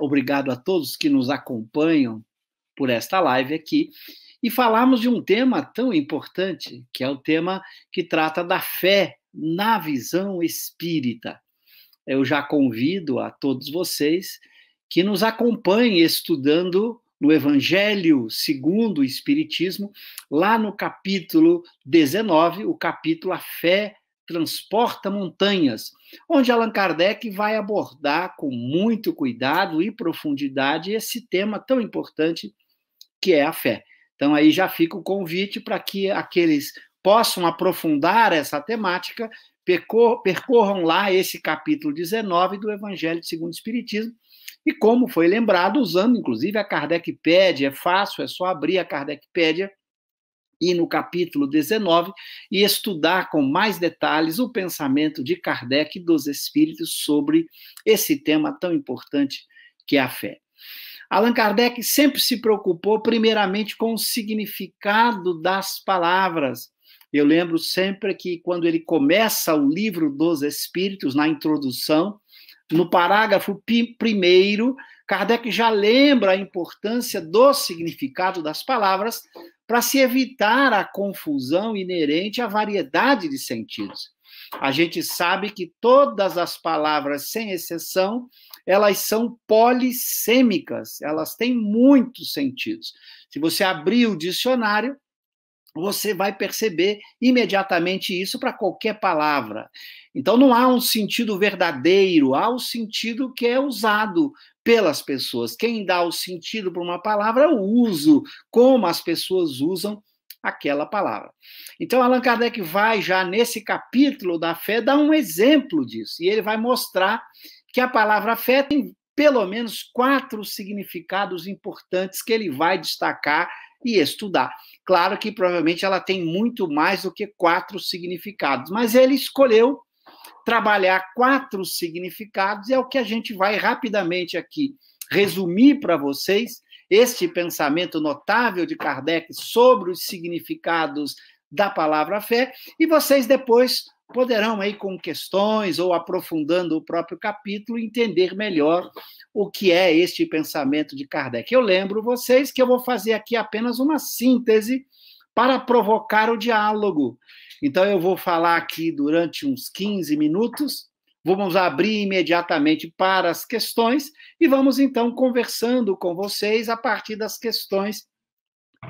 Obrigado a todos que nos acompanham por esta live aqui e falarmos de um tema tão importante, que é o tema que trata da fé na visão espírita. Eu já convido a todos vocês que nos acompanhem estudando no Evangelho segundo o Espiritismo, lá no capítulo 19, o capítulo A Fé Transporta Montanhas onde Allan Kardec vai abordar com muito cuidado e profundidade esse tema tão importante que é a fé. Então, aí já fica o convite para que aqueles possam aprofundar essa temática, percorram lá esse capítulo 19 do Evangelho segundo o Espiritismo. E como foi lembrado, usando inclusive a Kardecpédia, é fácil, é só abrir a Kardecpédia e no capítulo 19, e estudar com mais detalhes o pensamento de Kardec e dos espíritos sobre esse tema tão importante que é a fé. Allan Kardec sempre se preocupou, primeiramente, com o significado das palavras. Eu lembro sempre que, quando ele começa o livro dos Espíritos, na introdução, no parágrafo primeiro, Kardec já lembra a importância do significado das palavras, para se evitar a confusão inerente à variedade de sentidos. A gente sabe que todas as palavras, sem exceção, elas são polissêmicas, elas têm muitos sentidos. Se você abrir o dicionário, você vai perceber imediatamente isso para qualquer palavra. Então não há um sentido verdadeiro, há o um sentido que é usado pelas pessoas. Quem dá o sentido para uma palavra é o uso, como as pessoas usam aquela palavra. Então Allan Kardec vai já nesse capítulo da fé dar um exemplo disso, e ele vai mostrar que a palavra fé tem pelo menos quatro significados importantes que ele vai destacar e estudar. Claro que provavelmente ela tem muito mais do que quatro significados, mas ele escolheu trabalhar quatro significados, e é o que a gente vai rapidamente aqui resumir para vocês este pensamento notável de Kardec sobre os significados da palavra fé, e vocês depois poderão aí com questões ou aprofundando o próprio capítulo entender melhor o que é este pensamento de Kardec. Eu lembro vocês que eu vou fazer aqui apenas uma síntese para provocar o diálogo. Então eu vou falar aqui durante uns 15 minutos, Vamos abrir imediatamente para as questões e vamos então conversando com vocês a partir das questões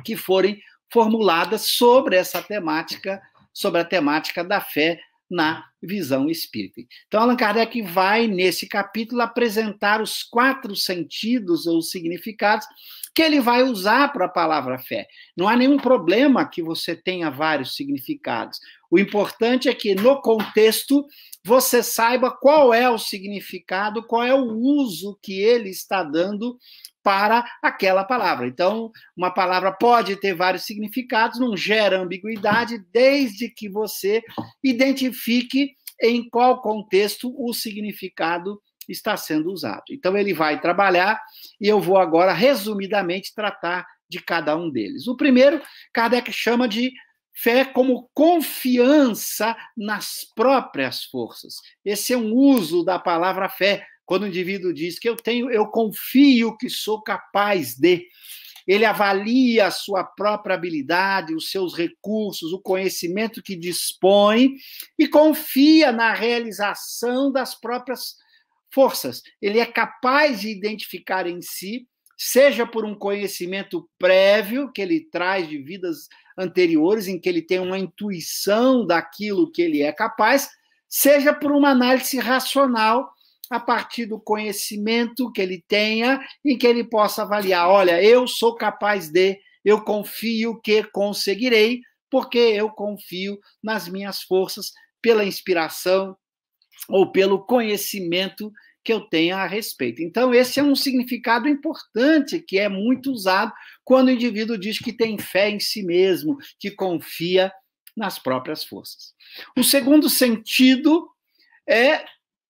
que forem formuladas sobre essa temática, sobre a temática da fé na visão espírita. Então, Allan Kardec vai, nesse capítulo, apresentar os quatro sentidos ou significados que ele vai usar para a palavra fé. Não há nenhum problema que você tenha vários significados. O importante é que, no contexto, você saiba qual é o significado, qual é o uso que ele está dando para aquela palavra. Então, uma palavra pode ter vários significados, não gera ambiguidade, desde que você identifique em qual contexto o significado está sendo usado. Então, ele vai trabalhar e eu vou agora, resumidamente, tratar de cada um deles. O primeiro, Kardec chama de Fé é como confiança nas próprias forças. Esse é um uso da palavra fé, quando o indivíduo diz que eu tenho, eu confio que sou capaz de ele avalia a sua própria habilidade, os seus recursos, o conhecimento que dispõe e confia na realização das próprias forças. Ele é capaz de identificar em si seja por um conhecimento prévio que ele traz de vidas anteriores, em que ele tem uma intuição daquilo que ele é capaz, seja por uma análise racional a partir do conhecimento que ele tenha em que ele possa avaliar: olha, eu sou capaz de, eu confio que conseguirei, porque eu confio nas minhas forças pela inspiração ou pelo conhecimento que eu tenha a respeito. Então, esse é um significado importante que é muito usado quando o indivíduo diz que tem fé em si mesmo, que confia nas próprias forças. O segundo sentido é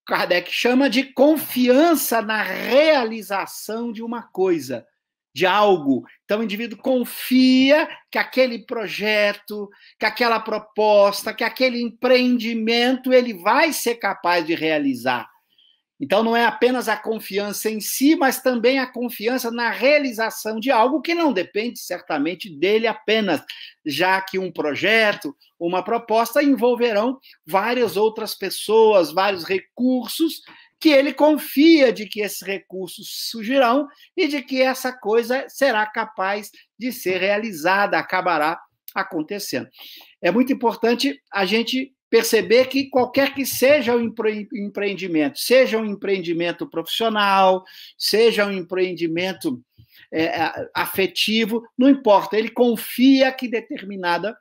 Kardec chama de confiança na realização de uma coisa, de algo. Então, o indivíduo confia que aquele projeto, que aquela proposta, que aquele empreendimento ele vai ser capaz de realizar. Então não é apenas a confiança em si, mas também a confiança na realização de algo que não depende certamente dele apenas, já que um projeto, uma proposta envolverão várias outras pessoas, vários recursos que ele confia de que esses recursos surgirão e de que essa coisa será capaz de ser realizada, acabará acontecendo. É muito importante a gente perceber que qualquer que seja o empreendimento, seja um empreendimento profissional, seja um empreendimento é, afetivo, não importa, ele confia que determinada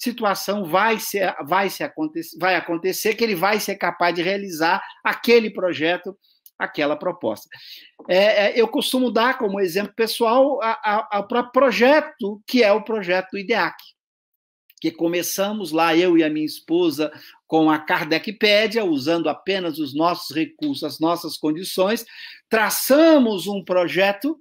situação vai se, vai, se acontecer, vai acontecer, que ele vai ser capaz de realizar aquele projeto, aquela proposta. É, é eu costumo dar como exemplo pessoal o projeto que é o projeto do IDEAC que começamos lá, eu e a minha esposa, com a Kardecpédia, usando apenas os nossos recursos, as nossas condições, traçamos um projeto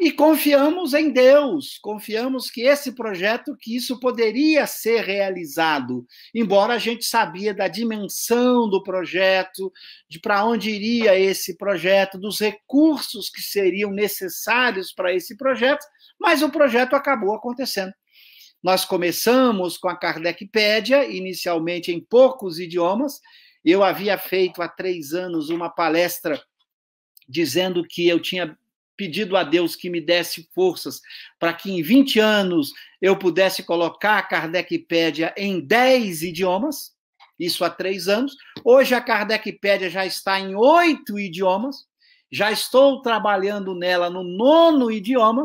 e confiamos em Deus, confiamos que esse projeto, que isso poderia ser realizado, embora a gente sabia da dimensão do projeto, de para onde iria esse projeto, dos recursos que seriam necessários para esse projeto, mas o projeto acabou acontecendo. Nós começamos com a Kardecpédia, inicialmente em poucos idiomas. Eu havia feito há três anos uma palestra dizendo que eu tinha pedido a Deus que me desse forças para que em 20 anos eu pudesse colocar a Kardecpédia em 10 idiomas, isso há três anos. Hoje a Kardecpédia já está em oito idiomas, já estou trabalhando nela no nono idioma,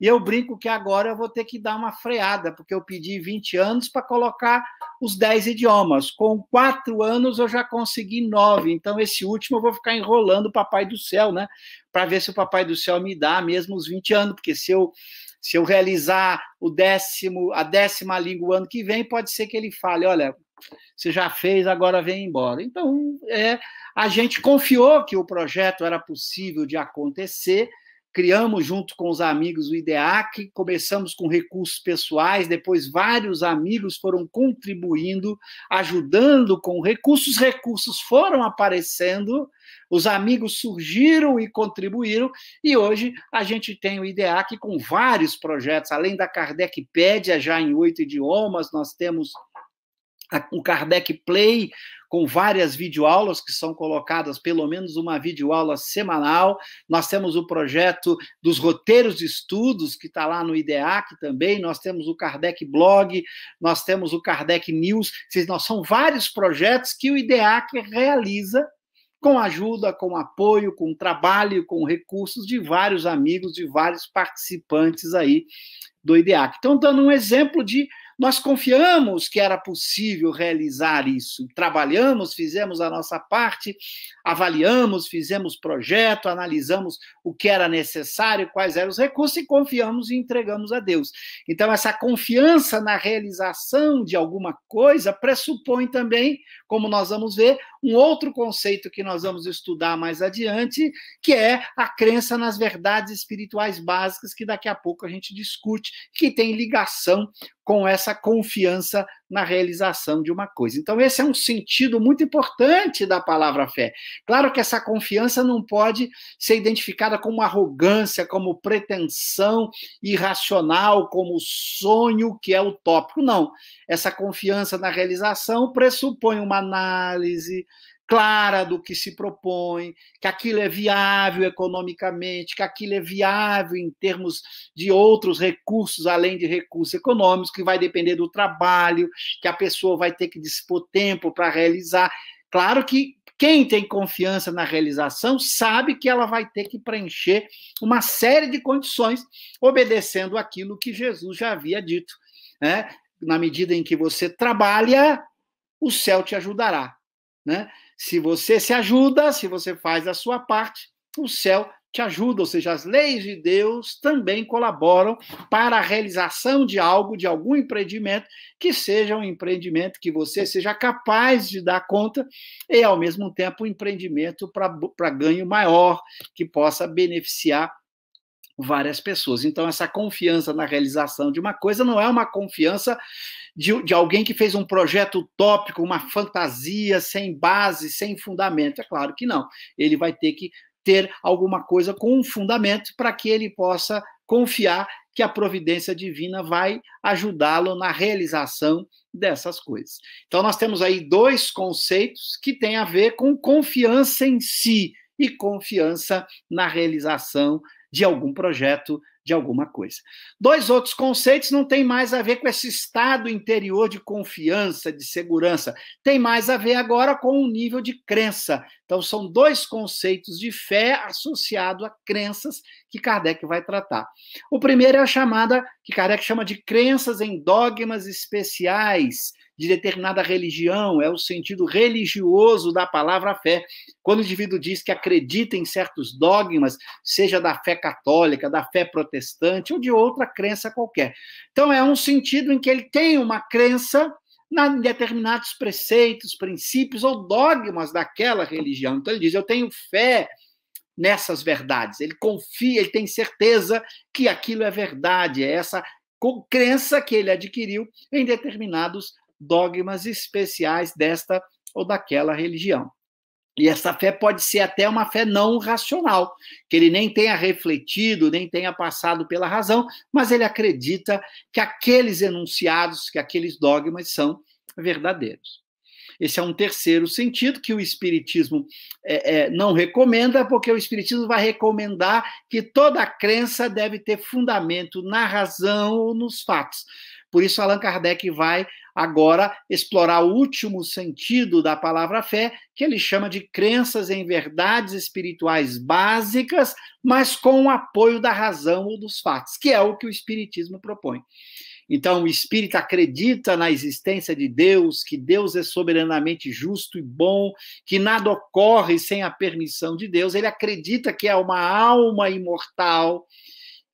e eu brinco que agora eu vou ter que dar uma freada, porque eu pedi 20 anos para colocar os 10 idiomas. Com 4 anos eu já consegui 9, então esse último eu vou ficar enrolando o Papai do Céu, né? Para ver se o Papai do Céu me dá mesmo os 20 anos, porque se eu se eu realizar o décimo, a décima língua o ano que vem, pode ser que ele fale, olha, você já fez, agora vem embora. Então, é, a gente confiou que o projeto era possível de acontecer, criamos junto com os amigos o IDEAC, começamos com recursos pessoais, depois vários amigos foram contribuindo, ajudando com recursos, recursos foram aparecendo, os amigos surgiram e contribuíram, e hoje a gente tem o IDEAC com vários projetos, além da Kardecpédia, já em oito idiomas, nós temos o Kardec Play, com várias videoaulas que são colocadas, pelo menos uma videoaula semanal. Nós temos o projeto dos roteiros de estudos, que está lá no IDEAC também. Nós temos o Kardec Blog, nós temos o Kardec News. Nós são vários projetos que o IDEAC realiza com ajuda, com apoio, com trabalho, com recursos de vários amigos, de vários participantes aí do IDEAC. Então, dando um exemplo de nós confiamos que era possível realizar isso. Trabalhamos, fizemos a nossa parte, avaliamos, fizemos projeto, analisamos o que era necessário, quais eram os recursos e confiamos e entregamos a Deus. Então, essa confiança na realização de alguma coisa pressupõe também, como nós vamos ver, um outro conceito que nós vamos estudar mais adiante, que é a crença nas verdades espirituais básicas, que daqui a pouco a gente discute, que tem ligação com essa confiança na realização de uma coisa. Então, esse é um sentido muito importante da palavra fé. Claro que essa confiança não pode ser identificada como arrogância, como pretensão irracional, como sonho que é utópico. Não. Essa confiança na realização pressupõe uma análise, clara do que se propõe, que aquilo é viável economicamente, que aquilo é viável em termos de outros recursos além de recursos econômicos, que vai depender do trabalho, que a pessoa vai ter que dispor tempo para realizar. Claro que quem tem confiança na realização sabe que ela vai ter que preencher uma série de condições, obedecendo aquilo que Jesus já havia dito. Né? Na medida em que você trabalha, o céu te ajudará. Né? Se você se ajuda, se você faz a sua parte, o céu te ajuda, ou seja, as leis de Deus também colaboram para a realização de algo, de algum empreendimento, que seja um empreendimento que você seja capaz de dar conta e, ao mesmo tempo, um empreendimento para ganho maior, que possa beneficiar várias pessoas. Então, essa confiança na realização de uma coisa não é uma confiança de, de alguém que fez um projeto utópico, uma fantasia sem base, sem fundamento. É claro que não. Ele vai ter que ter alguma coisa com um fundamento para que ele possa confiar que a providência divina vai ajudá-lo na realização dessas coisas. Então, nós temos aí dois conceitos que têm a ver com confiança em si e confiança na realização de algum projeto, de alguma coisa. Dois outros conceitos não têm mais a ver com esse estado interior de confiança, de segurança, tem mais a ver agora com o um nível de crença. Então, são dois conceitos de fé associado a crenças que Kardec vai tratar. O primeiro é a chamada, que Kardec chama de crenças em dogmas especiais de determinada religião, é o sentido religioso da palavra fé. Quando o indivíduo diz que acredita em certos dogmas, seja da fé católica, da fé protestante ou de outra crença qualquer. Então, é um sentido em que ele tem uma crença em determinados preceitos, princípios ou dogmas daquela religião. Então, ele diz: Eu tenho fé nessas verdades. Ele confia, ele tem certeza que aquilo é verdade, é essa crença que ele adquiriu em determinados dogmas especiais desta ou daquela religião. E essa fé pode ser até uma fé não racional, que ele nem tenha refletido, nem tenha passado pela razão, mas ele acredita que aqueles enunciados, que aqueles dogmas são verdadeiros. Esse é um terceiro sentido que o Espiritismo é, é, não recomenda, porque o Espiritismo vai recomendar que toda crença deve ter fundamento na razão ou nos fatos. Por isso, Allan Kardec vai agora explorar o último sentido da palavra fé, que ele chama de crenças em verdades espirituais básicas, mas com o apoio da razão ou dos fatos, que é o que o Espiritismo propõe. Então, o espírita acredita na existência de Deus, que Deus é soberanamente justo e bom, que nada ocorre sem a permissão de Deus. Ele acredita que é uma alma imortal,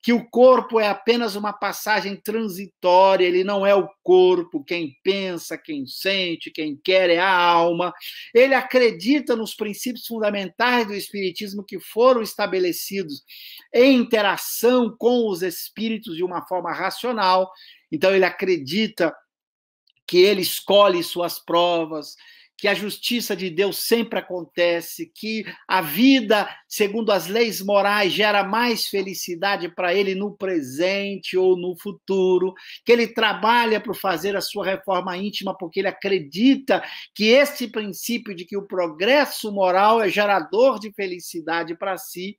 que o corpo é apenas uma passagem transitória, ele não é o corpo, quem pensa, quem sente, quem quer é a alma. Ele acredita nos princípios fundamentais do espiritismo que foram estabelecidos em interação com os espíritos de uma forma racional. Então ele acredita que ele escolhe suas provas, que a justiça de Deus sempre acontece, que a vida, segundo as leis morais, gera mais felicidade para ele no presente ou no futuro, que ele trabalha para fazer a sua reforma íntima, porque ele acredita que esse princípio de que o progresso moral é gerador de felicidade para si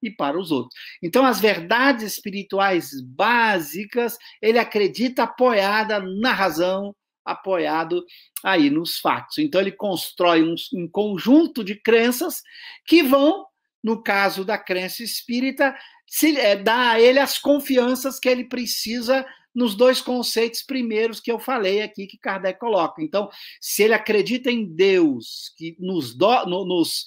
e para os outros. Então, as verdades espirituais básicas, ele acredita apoiada na razão, apoiado aí nos fatos. Então ele constrói um, um conjunto de crenças que vão, no caso da crença espírita, se, é, dar a ele as confianças que ele precisa nos dois conceitos primeiros que eu falei aqui que Kardec coloca. Então, se ele acredita em Deus que nos, do, no, nos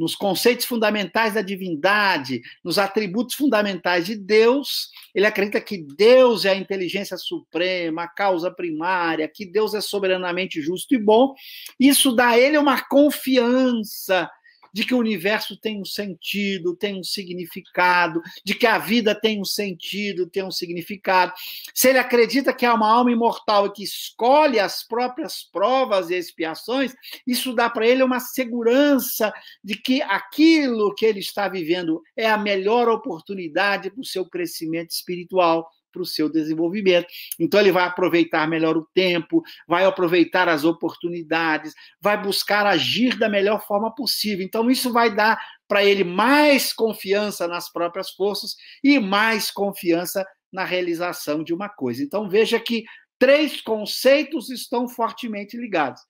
nos conceitos fundamentais da divindade, nos atributos fundamentais de Deus. Ele acredita que Deus é a inteligência suprema, a causa primária, que Deus é soberanamente justo e bom. Isso dá a ele uma confiança de que o universo tem um sentido, tem um significado, de que a vida tem um sentido, tem um significado, se ele acredita que há uma alma imortal e que escolhe as próprias provas e expiações, isso dá para ele uma segurança de que aquilo que ele está vivendo é a melhor oportunidade para o seu crescimento espiritual para o seu desenvolvimento. Então, ele vai aproveitar melhor o tempo, vai aproveitar as oportunidades, vai buscar agir da melhor forma possível. Então, isso vai dar para ele mais confiança nas próprias forças e mais confiança na realização de uma coisa. Então, veja que três conceitos estão fortemente ligados: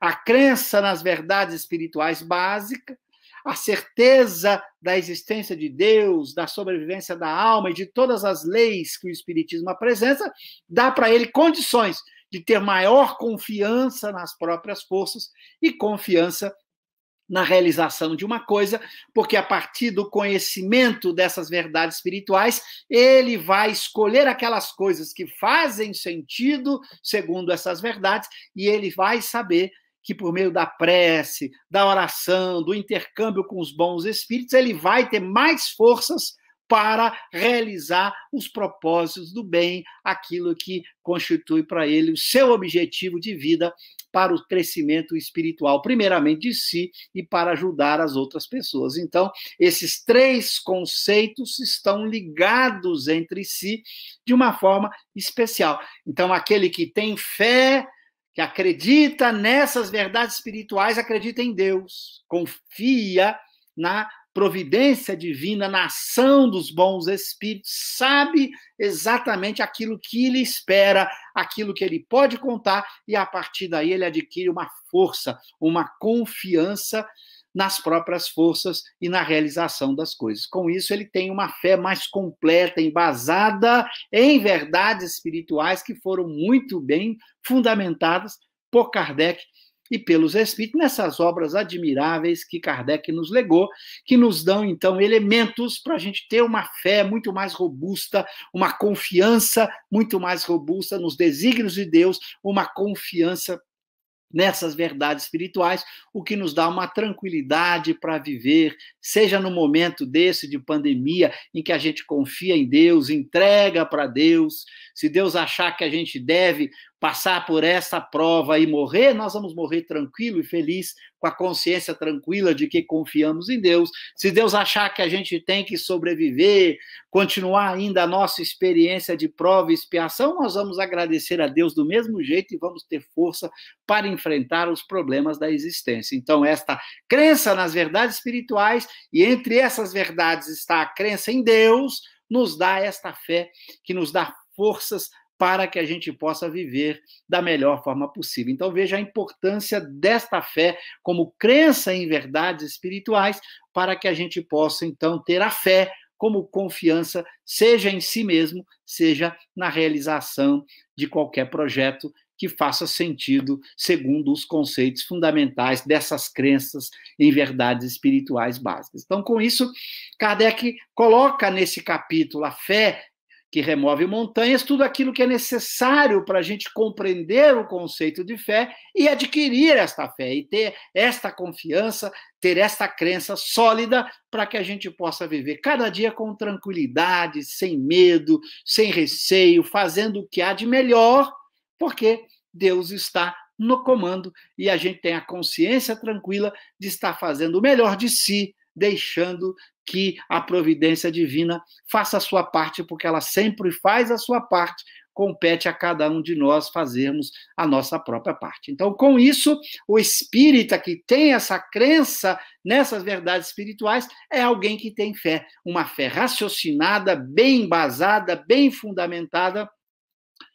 a crença nas verdades espirituais básicas, a certeza da existência de Deus, da sobrevivência da alma e de todas as leis que o Espiritismo apresenta, dá para ele condições de ter maior confiança nas próprias forças e confiança na realização de uma coisa, porque a partir do conhecimento dessas verdades espirituais, ele vai escolher aquelas coisas que fazem sentido segundo essas verdades e ele vai saber que por meio da prece, da oração, do intercâmbio com os bons espíritos, ele vai ter mais forças para realizar os propósitos do bem, aquilo que constitui para ele o seu objetivo de vida para o crescimento espiritual, primeiramente de si e para ajudar as outras pessoas. Então, esses três conceitos estão ligados entre si de uma forma especial. Então, aquele que tem fé que acredita nessas verdades espirituais, acredita em Deus, confia na providência divina, na ação dos bons espíritos, sabe exatamente aquilo que ele espera, aquilo que ele pode contar, e a partir daí ele adquire uma força, uma confiança nas próprias forças e na realização das coisas. Com isso, ele tem uma fé mais completa, embasada em verdades espirituais que foram muito bem fundamentadas por Kardec e pelos Espíritos, nessas obras admiráveis que Kardec nos legou, que nos dão, então, elementos para a gente ter uma fé muito mais robusta, uma confiança muito mais robusta nos desígnios de Deus, uma confiança nessas verdades espirituais, o que nos dá uma tranquilidade para viver, seja no momento desse de pandemia, em que a gente confia em Deus, entrega para Deus, se Deus achar que a gente deve passar por essa prova e morrer, nós vamos morrer tranquilo e feliz, com a consciência tranquila de que confiamos em Deus. Se Deus achar que a gente tem que sobreviver, continuar ainda a nossa experiência de prova e expiação, nós vamos agradecer a Deus do mesmo jeito e vamos ter força para enfrentar os problemas da existência. Então, esta crença nas verdades espirituais, e entre essas verdades está a crença em Deus, nos dá esta fé que nos dá forças para que a gente possa viver da melhor forma possível. Então, veja a importância desta fé como crença em verdades espirituais, para que a gente possa, então, ter a fé como confiança, seja em si mesmo, seja na realização de qualquer projeto que faça sentido segundo os conceitos fundamentais dessas crenças em verdades espirituais básicas. Então, com isso, Kardec coloca nesse capítulo a fé que remove montanhas, tudo aquilo que é necessário para a gente compreender o conceito de fé e adquirir esta fé e ter esta confiança, ter esta crença sólida para que a gente possa viver cada dia com tranquilidade, sem medo, sem receio, fazendo o que há de melhor, porque Deus está no comando e a gente tem a consciência tranquila de estar fazendo o melhor de si, deixando que a providência divina faça a sua parte, porque ela sempre faz a sua parte, compete a cada um de nós fazermos a nossa própria parte. Então, com isso, o espírita que tem essa crença nessas verdades espirituais é alguém que tem fé, uma fé raciocinada, bem embasada, bem fundamentada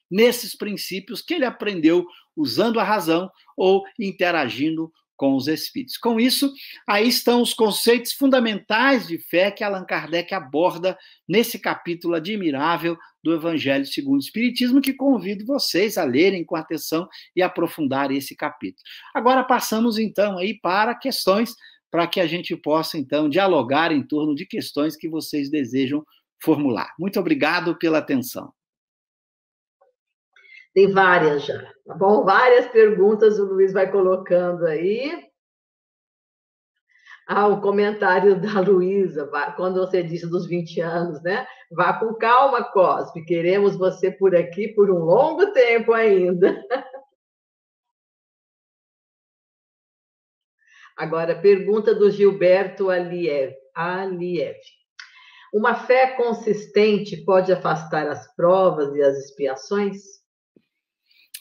nesses princípios que ele aprendeu usando a razão ou interagindo com os espíritos. Com isso, aí estão os conceitos fundamentais de fé que Allan Kardec aborda nesse capítulo admirável do Evangelho segundo o Espiritismo, que convido vocês a lerem com atenção e aprofundar esse capítulo. Agora passamos então aí para questões, para que a gente possa então dialogar em torno de questões que vocês desejam formular. Muito obrigado pela atenção. Tem várias já, tá bom? Várias perguntas o Luiz vai colocando aí. Ah, o comentário da Luísa, quando você disse dos 20 anos, né? Vá com calma, Cosme, queremos você por aqui por um longo tempo ainda. Agora, pergunta do Gilberto Aliev. Aliev. Uma fé consistente pode afastar as provas e as expiações?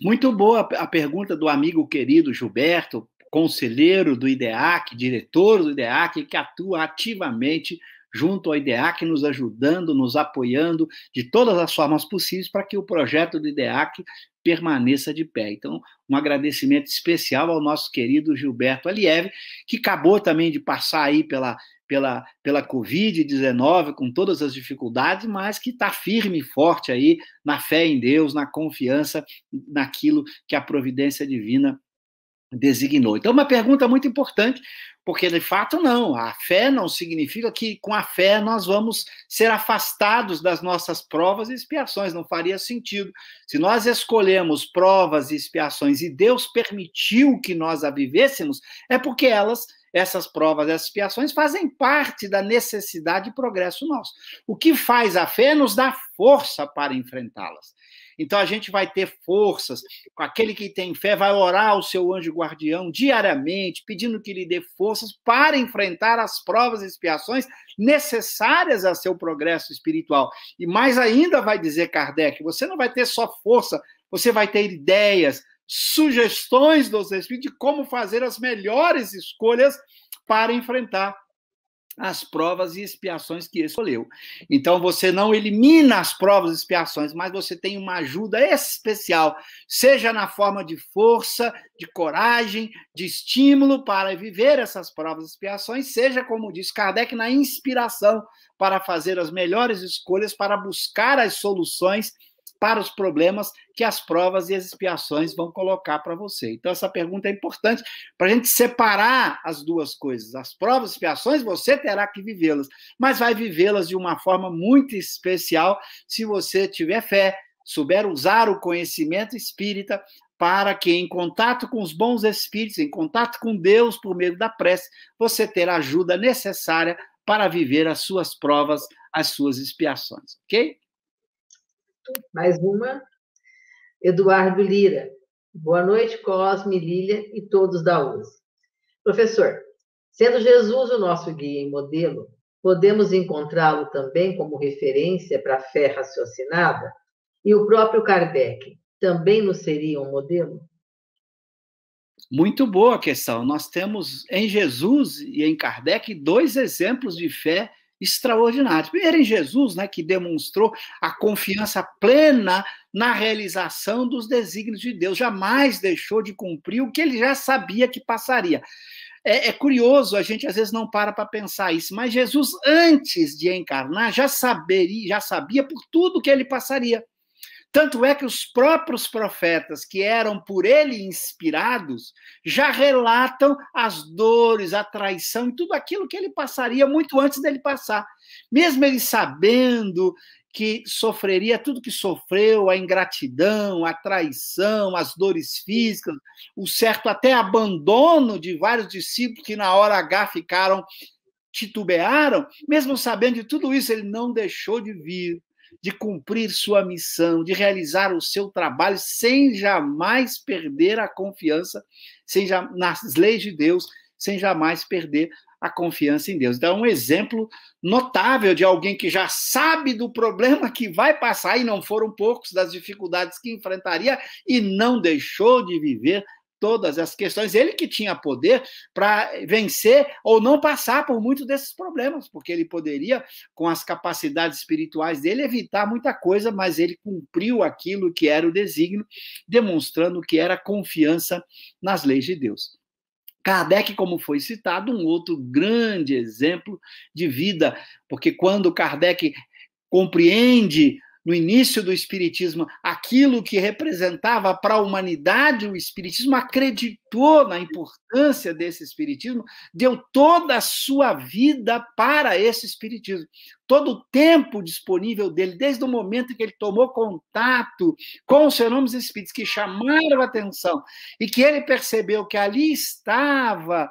Muito boa a pergunta do amigo querido Gilberto, conselheiro do IDEAC, diretor do IDEAC, que atua ativamente junto ao IDEAC, nos ajudando, nos apoiando de todas as formas possíveis para que o projeto do IDEAC permaneça de pé. Então, um agradecimento especial ao nosso querido Gilberto Alieve, que acabou também de passar aí pela pela, pela Covid-19, com todas as dificuldades, mas que está firme e forte aí na fé em Deus, na confiança naquilo que a providência divina designou. Então, uma pergunta muito importante, porque de fato não, a fé não significa que com a fé nós vamos ser afastados das nossas provas e expiações, não faria sentido. Se nós escolhemos provas e expiações e Deus permitiu que nós a vivêssemos, é porque elas essas provas, essas expiações fazem parte da necessidade de progresso nosso. O que faz a fé é nos dá força para enfrentá-las. Então a gente vai ter forças. Aquele que tem fé vai orar ao seu anjo guardião diariamente, pedindo que lhe dê forças para enfrentar as provas e expiações necessárias a seu progresso espiritual. E mais ainda vai dizer Kardec, você não vai ter só força, você vai ter ideias, sugestões dos Espíritos de como fazer as melhores escolhas para enfrentar as provas e expiações que escolheu. Então você não elimina as provas e expiações, mas você tem uma ajuda especial, seja na forma de força, de coragem, de estímulo para viver essas provas e expiações, seja como diz Kardec na inspiração para fazer as melhores escolhas para buscar as soluções para os problemas que as provas e as expiações vão colocar para você. Então, essa pergunta é importante para a gente separar as duas coisas. As provas e expiações, você terá que vivê-las, mas vai vivê-las de uma forma muito especial se você tiver fé, souber usar o conhecimento espírita para que, em contato com os bons espíritos, em contato com Deus por meio da prece, você terá a ajuda necessária para viver as suas provas, as suas expiações, ok? Mais uma. Eduardo Lira. Boa noite, Cosme, Lília e todos da USE. Professor, sendo Jesus o nosso guia e modelo, podemos encontrá-lo também como referência para a fé raciocinada? E o próprio Kardec também nos seria um modelo? Muito boa questão. Nós temos em Jesus e em Kardec dois exemplos de fé extraordinários. Primeiro em Jesus, né, que demonstrou a confiança plena na realização dos desígnios de Deus, jamais deixou de cumprir o que ele já sabia que passaria. É, é curioso, a gente às vezes não para para pensar isso, mas Jesus, antes de encarnar, já saberia, já sabia por tudo que ele passaria. Tanto é que os próprios profetas que eram por ele inspirados já relatam as dores, a traição e tudo aquilo que ele passaria muito antes dele passar. Mesmo ele sabendo que sofreria tudo que sofreu, a ingratidão, a traição, as dores físicas, o certo até abandono de vários discípulos que na hora H ficaram titubearam, mesmo sabendo de tudo isso, ele não deixou de vir de cumprir sua missão, de realizar o seu trabalho sem jamais perder a confiança sem já, nas leis de Deus, sem jamais perder a confiança em Deus. Então, é um exemplo notável de alguém que já sabe do problema que vai passar, e não foram poucos, das dificuldades que enfrentaria, e não deixou de viver todas as questões, ele que tinha poder para vencer ou não passar por muitos desses problemas, porque ele poderia, com as capacidades espirituais dele, evitar muita coisa, mas ele cumpriu aquilo que era o desígnio, demonstrando que era confiança nas leis de Deus. Kardec, como foi citado, um outro grande exemplo de vida, porque quando Kardec compreende no início do Espiritismo, aquilo que representava para a humanidade o Espiritismo, acreditou na importância desse Espiritismo, deu toda a sua vida para esse Espiritismo, todo o tempo disponível dele, desde o momento que ele tomou contato com os fenômenos espíritos que chamaram a atenção e que ele percebeu que ali estava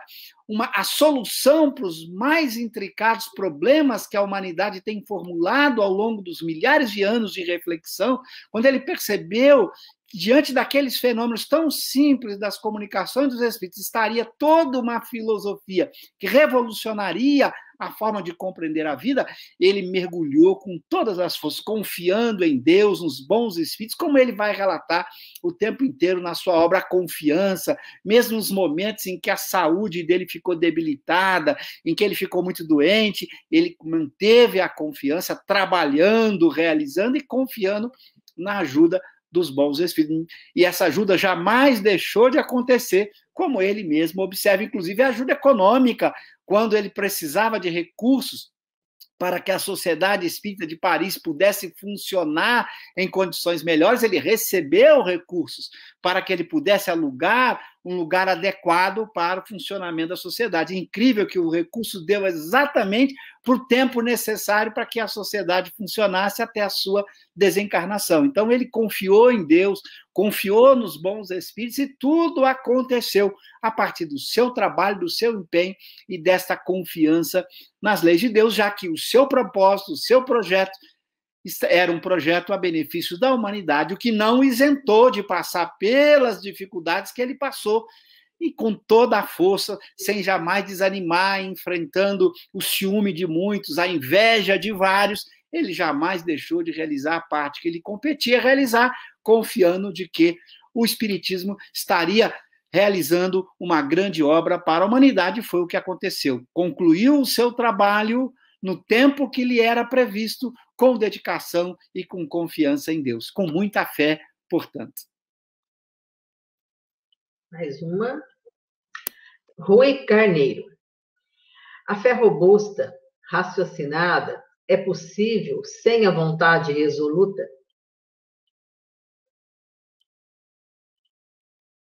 uma, a solução para os mais intricados problemas que a humanidade tem formulado ao longo dos milhares de anos de reflexão, quando ele percebeu diante daqueles fenômenos tão simples das comunicações dos espíritos, estaria toda uma filosofia que revolucionaria a forma de compreender a vida, ele mergulhou com todas as forças, confiando em Deus, nos bons espíritos, como ele vai relatar o tempo inteiro na sua obra, a confiança, mesmo nos momentos em que a saúde dele ficou debilitada, em que ele ficou muito doente, ele manteve a confiança, trabalhando, realizando e confiando na ajuda dos bons espíritos. E essa ajuda jamais deixou de acontecer, como ele mesmo observa, inclusive a ajuda econômica, quando ele precisava de recursos para que a Sociedade Espírita de Paris pudesse funcionar em condições melhores, ele recebeu recursos para que ele pudesse alugar um lugar adequado para o funcionamento da sociedade. É incrível que o recurso deu exatamente para o tempo necessário para que a sociedade funcionasse até a sua desencarnação. Então, ele confiou em Deus, confiou nos bons espíritos e tudo aconteceu a partir do seu trabalho, do seu empenho e desta confiança nas leis de Deus, já que o seu propósito, o seu projeto era um projeto a benefício da humanidade, o que não isentou de passar pelas dificuldades que ele passou e com toda a força, sem jamais desanimar, enfrentando o ciúme de muitos, a inveja de vários, ele jamais deixou de realizar a parte que ele competia realizar, confiando de que o espiritismo estaria realizando uma grande obra para a humanidade, foi o que aconteceu. Concluiu o seu trabalho no tempo que lhe era previsto, com dedicação e com confiança em Deus, com muita fé, portanto. Mais uma. Rui Carneiro. A fé robusta, raciocinada, é possível sem a vontade resoluta?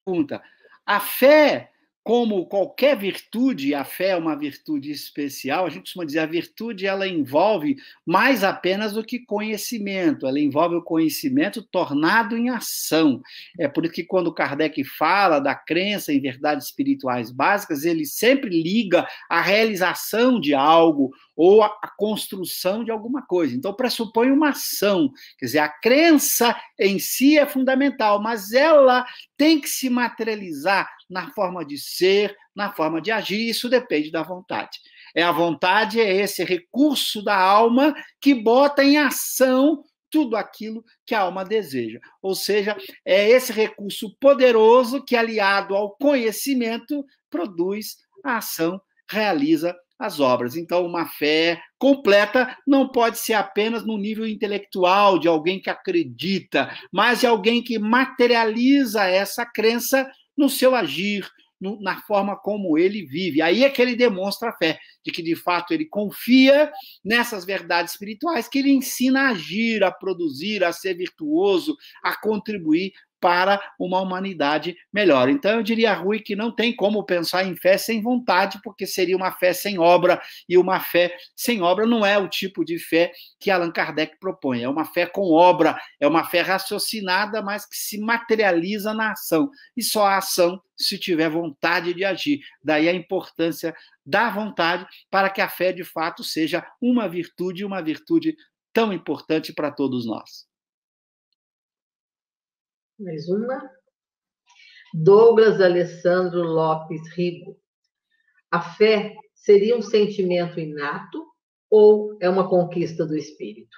Pergunta. A fé como qualquer virtude, a fé é uma virtude especial. A gente costuma dizer a virtude ela envolve mais apenas do que conhecimento, ela envolve o conhecimento tornado em ação. É por isso que quando Kardec fala da crença em verdades espirituais básicas, ele sempre liga a realização de algo ou a, construção de alguma coisa. Então pressupõe uma ação, quer dizer, a crença em si é fundamental, mas ela tem que se materializar na forma de ser, na forma de agir, isso depende da vontade. É a vontade, é esse recurso da alma que bota em ação tudo aquilo que a alma deseja. Ou seja, é esse recurso poderoso que, aliado ao conhecimento, produz a ação, realiza as obras. Então, uma fé completa não pode ser apenas no nível intelectual de alguém que acredita, mas de alguém que materializa essa crença no seu agir, no, na forma como ele vive. Aí é que ele demonstra a fé, de que de fato ele confia nessas verdades espirituais que ele ensina a agir, a produzir, a ser virtuoso, a contribuir para uma humanidade melhor. Então, eu diria, Rui, que não tem como pensar em fé sem vontade, porque seria uma fé sem obra, e uma fé sem obra não é o tipo de fé que Allan Kardec propõe, é uma fé com obra, é uma fé raciocinada, mas que se materializa na ação, e só a ação se tiver vontade de agir. Daí a importância da vontade para que a fé, de fato, seja uma virtude, uma virtude tão importante para todos nós. Mais uma. Douglas Alessandro Lopes Rigo. A fé seria um sentimento inato ou é uma conquista do espírito?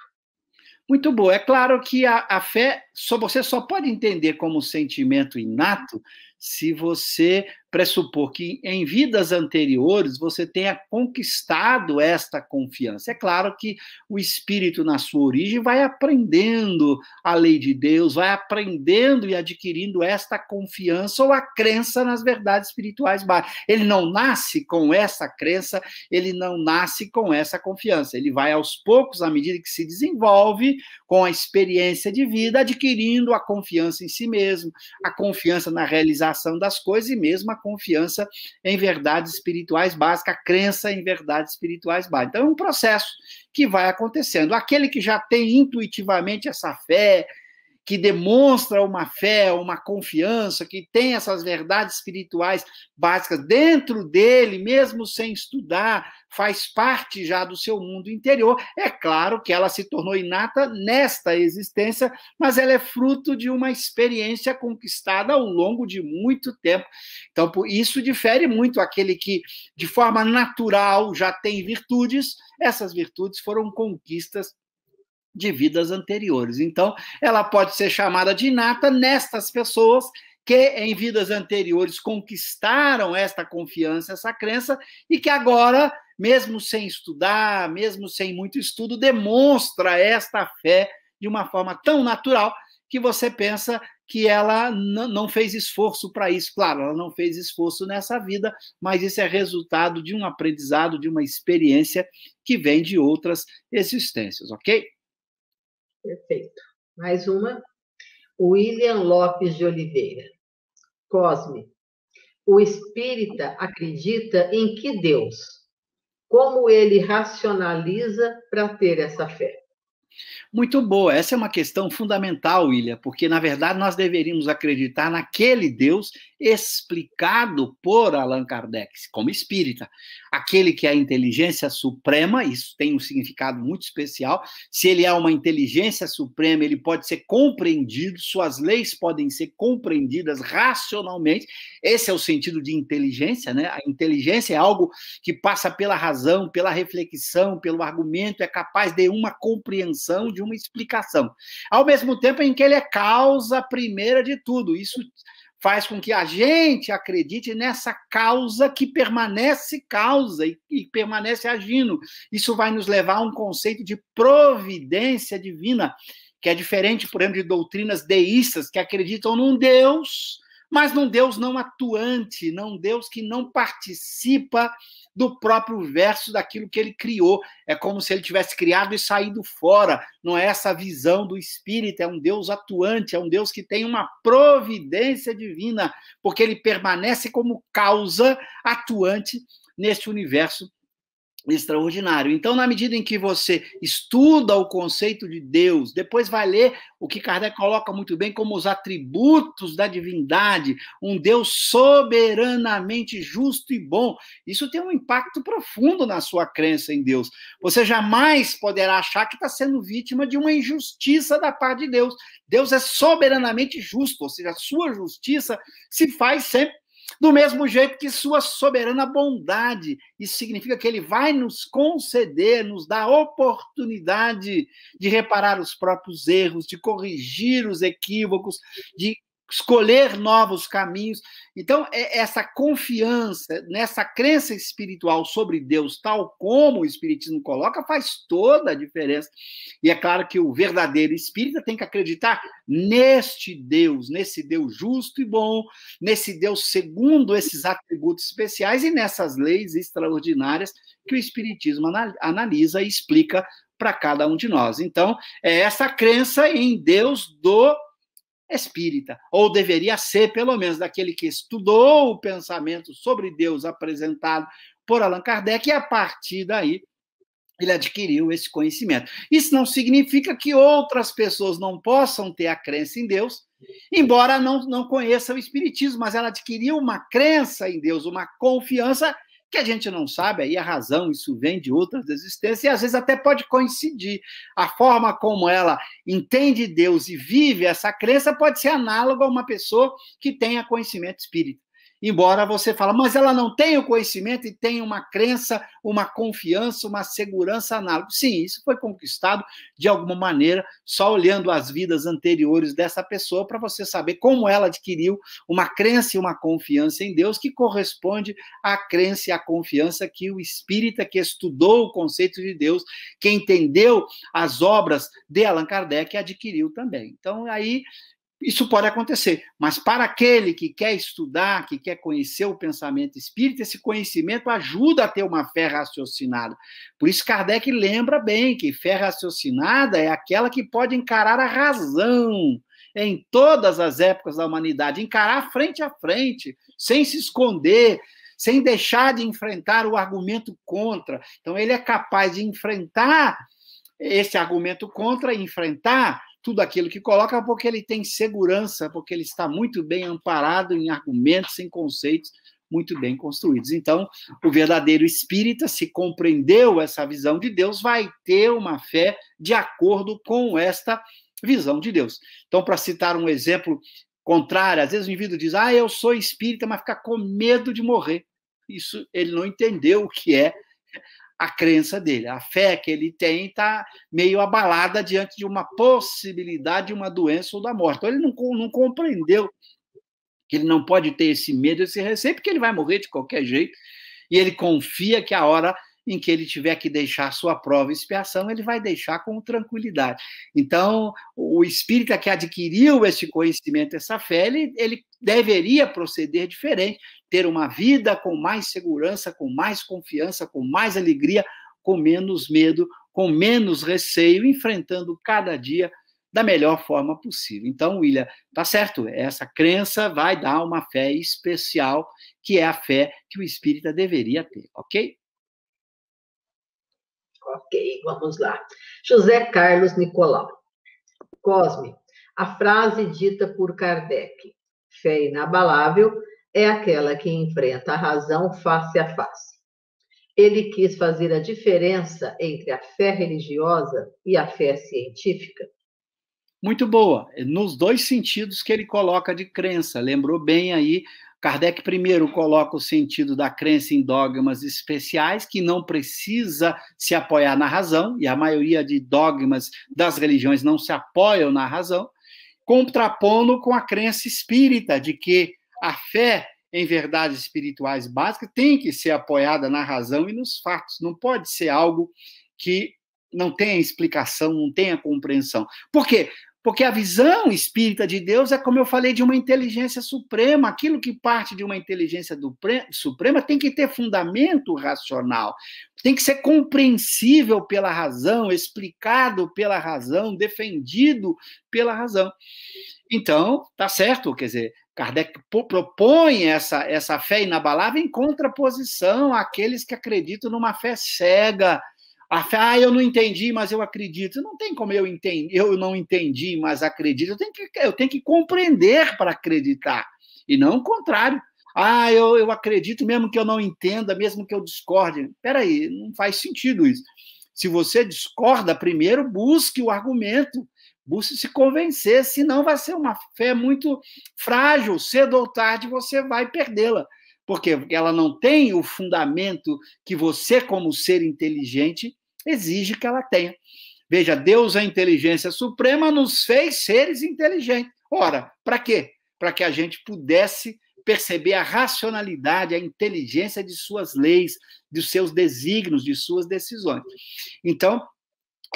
Muito bom. É claro que a, a fé só, você só pode entender como um sentimento inato se você pressupor que em vidas anteriores você tenha conquistado esta confiança. É claro que o espírito, na sua origem, vai aprendendo a lei de Deus, vai aprendendo e adquirindo esta confiança ou a crença nas verdades espirituais Ele não nasce com essa crença, ele não nasce com essa confiança. Ele vai aos poucos, à medida que se desenvolve, com a experiência de vida, adquirindo a confiança em si mesmo, a confiança na realização das coisas e mesmo a confiança em verdades espirituais básicas, a crença em verdades espirituais básicas. Então, é um processo que vai acontecendo. Aquele que já tem intuitivamente essa fé, que demonstra uma fé, uma confiança, que tem essas verdades espirituais básicas dentro dele, mesmo sem estudar, faz parte já do seu mundo interior. É claro que ela se tornou inata nesta existência, mas ela é fruto de uma experiência conquistada ao longo de muito tempo. Então, isso difere muito aquele que, de forma natural, já tem virtudes, essas virtudes foram conquistas de vidas anteriores. Então, ela pode ser chamada de inata nestas pessoas que em vidas anteriores conquistaram esta confiança, essa crença, e que agora, mesmo sem estudar, mesmo sem muito estudo, demonstra esta fé de uma forma tão natural que você pensa que ela não fez esforço para isso. Claro, ela não fez esforço nessa vida, mas isso é resultado de um aprendizado, de uma experiência que vem de outras existências, ok? Perfeito. Mais uma. William Lopes de Oliveira. Cosme. O espírita acredita em que Deus? Como ele racionaliza para ter essa fé? Muito boa. Essa é uma questão fundamental, William, porque na verdade nós deveríamos acreditar naquele Deus explicado por Allan Kardec, como espírita. Aquele que é a inteligência suprema, isso tem um significado muito especial. Se ele é uma inteligência suprema, ele pode ser compreendido, suas leis podem ser compreendidas racionalmente. Esse é o sentido de inteligência, né? A inteligência é algo que passa pela razão, pela reflexão, pelo argumento, é capaz de uma compreensão de uma explicação. Ao mesmo tempo em que ele é causa primeira de tudo. Isso faz com que a gente acredite nessa causa que permanece causa e, e, permanece agindo. Isso vai nos levar a um conceito de providência divina, que é diferente, por exemplo, de doutrinas deístas que acreditam num Deus mas num Deus não atuante, num Deus que não participa do próprio verso daquilo que ele criou. É como se ele tivesse criado e saído fora. Não é essa visão do Espírito, é um Deus atuante, é um Deus que tem uma providência divina, porque ele permanece como causa atuante neste universo extraordinário. Então, na medida em que você estuda o conceito de Deus, depois vai ler o que Kardec coloca muito bem como os atributos da divindade, um Deus soberanamente justo e bom. Isso tem um impacto profundo na sua crença em Deus. Você jamais poderá achar que está sendo vítima de uma injustiça da parte de Deus. Deus é soberanamente justo, ou seja, a sua justiça se faz sempre do mesmo jeito que sua soberana bondade. Isso significa que ele vai nos conceder, nos dar oportunidade de reparar os próprios erros, de corrigir os equívocos, de escolher novos caminhos. Então, é essa confiança, nessa crença espiritual sobre Deus, tal como o Espiritismo coloca, faz toda a diferença. E é claro que o verdadeiro espírita tem que acreditar neste Deus, nesse Deus justo e bom, nesse Deus segundo esses atributos especiais e nessas leis extraordinárias que o Espiritismo analisa e explica para cada um de nós. Então, é essa crença em Deus do espírita, ou deveria ser, pelo menos, daquele que estudou o pensamento sobre Deus apresentado por Allan Kardec, e a partir daí ele adquiriu esse conhecimento. Isso não significa que outras pessoas não possam ter a crença em Deus, embora não, não conheçam o Espiritismo, mas ela adquiriu uma crença em Deus, uma confiança que a gente não sabe aí a razão, isso vem de outras existências, e às vezes até pode coincidir. A forma como ela entende Deus e vive essa crença pode ser análoga a uma pessoa que tenha conhecimento espírita. Embora você fala, mas ela não tem o conhecimento e tem uma crença, uma confiança, uma segurança análoga. Sim, isso foi conquistado de alguma maneira, só olhando as vidas anteriores dessa pessoa para você saber como ela adquiriu uma crença e uma confiança em Deus que corresponde à crença e à confiança que o espírita que estudou o conceito de Deus, que entendeu as obras de Allan Kardec, adquiriu também. Então, aí isso pode acontecer, mas para aquele que quer estudar, que quer conhecer o pensamento espírita, esse conhecimento ajuda a ter uma fé raciocinada. Por isso, Kardec lembra bem que fé raciocinada é aquela que pode encarar a razão em todas as épocas da humanidade, encarar frente a frente, sem se esconder, sem deixar de enfrentar o argumento contra. Então, ele é capaz de enfrentar esse argumento contra, enfrentar tudo aquilo que coloca, porque ele tem segurança, porque ele está muito bem amparado em argumentos, em conceitos muito bem construídos. Então, o verdadeiro espírita, se compreendeu essa visão de Deus, vai ter uma fé de acordo com esta visão de Deus. Então, para citar um exemplo contrário, às vezes o indivíduo diz: "Ah, eu sou espírita, mas fica com medo de morrer". Isso ele não entendeu o que é a crença dele. A fé que ele tem está meio abalada diante de uma possibilidade de uma doença ou da morte. Então, ele não, não compreendeu que ele não pode ter esse medo, esse receio, porque ele vai morrer de qualquer jeito. E ele confia que a hora em que ele tiver que deixar sua prova e expiação, ele vai deixar com tranquilidade. Então, o espírita que adquiriu esse conhecimento, essa fé, ele, ele deveria proceder diferente ter uma vida com mais segurança, com mais confiança, com mais alegria, com menos medo, com menos receio, enfrentando cada dia da melhor forma possível. Então, William, tá certo, essa crença vai dar uma fé especial, que é a fé que o espírita deveria ter, ok? Ok, vamos lá. José Carlos Nicolau. Cosme, a frase dita por Kardec, fé inabalável, é aquela que enfrenta a razão face a face. Ele quis fazer a diferença entre a fé religiosa e a fé científica. Muito boa, nos dois sentidos que ele coloca de crença. Lembrou bem aí, Kardec primeiro coloca o sentido da crença em dogmas especiais, que não precisa se apoiar na razão, e a maioria de dogmas das religiões não se apoiam na razão, contrapondo com a crença espírita de que a fé em verdades espirituais básicas tem que ser apoiada na razão e nos fatos, não pode ser algo que não tenha explicação, não tenha compreensão. Por quê? Porque a visão espírita de Deus é, como eu falei, de uma inteligência suprema. Aquilo que parte de uma inteligência do, suprema tem que ter fundamento racional, tem que ser compreensível pela razão, explicado pela razão, defendido pela razão. Então, tá certo, quer dizer, Kardec propõe essa, essa fé inabalável em contraposição àqueles que acreditam numa fé cega. A fé, ah, eu não entendi, mas eu acredito. Não tem como eu entender. eu não entendi, mas acredito. Eu tenho que, eu tenho que compreender para acreditar. E não o contrário. Ah, eu, eu acredito mesmo que eu não entenda, mesmo que eu discorde. Peraí, não faz sentido isso. Se você discorda, primeiro busque o argumento. Busque se convencer, senão vai ser uma fé muito frágil. Cedo ou tarde você vai perdê-la, porque ela não tem o fundamento que você, como ser inteligente, exige que ela tenha. Veja, Deus, a inteligência suprema, nos fez seres inteligentes. Ora, para quê? Para que a gente pudesse perceber a racionalidade, a inteligência de suas leis, de seus desígnios, de suas decisões. Então,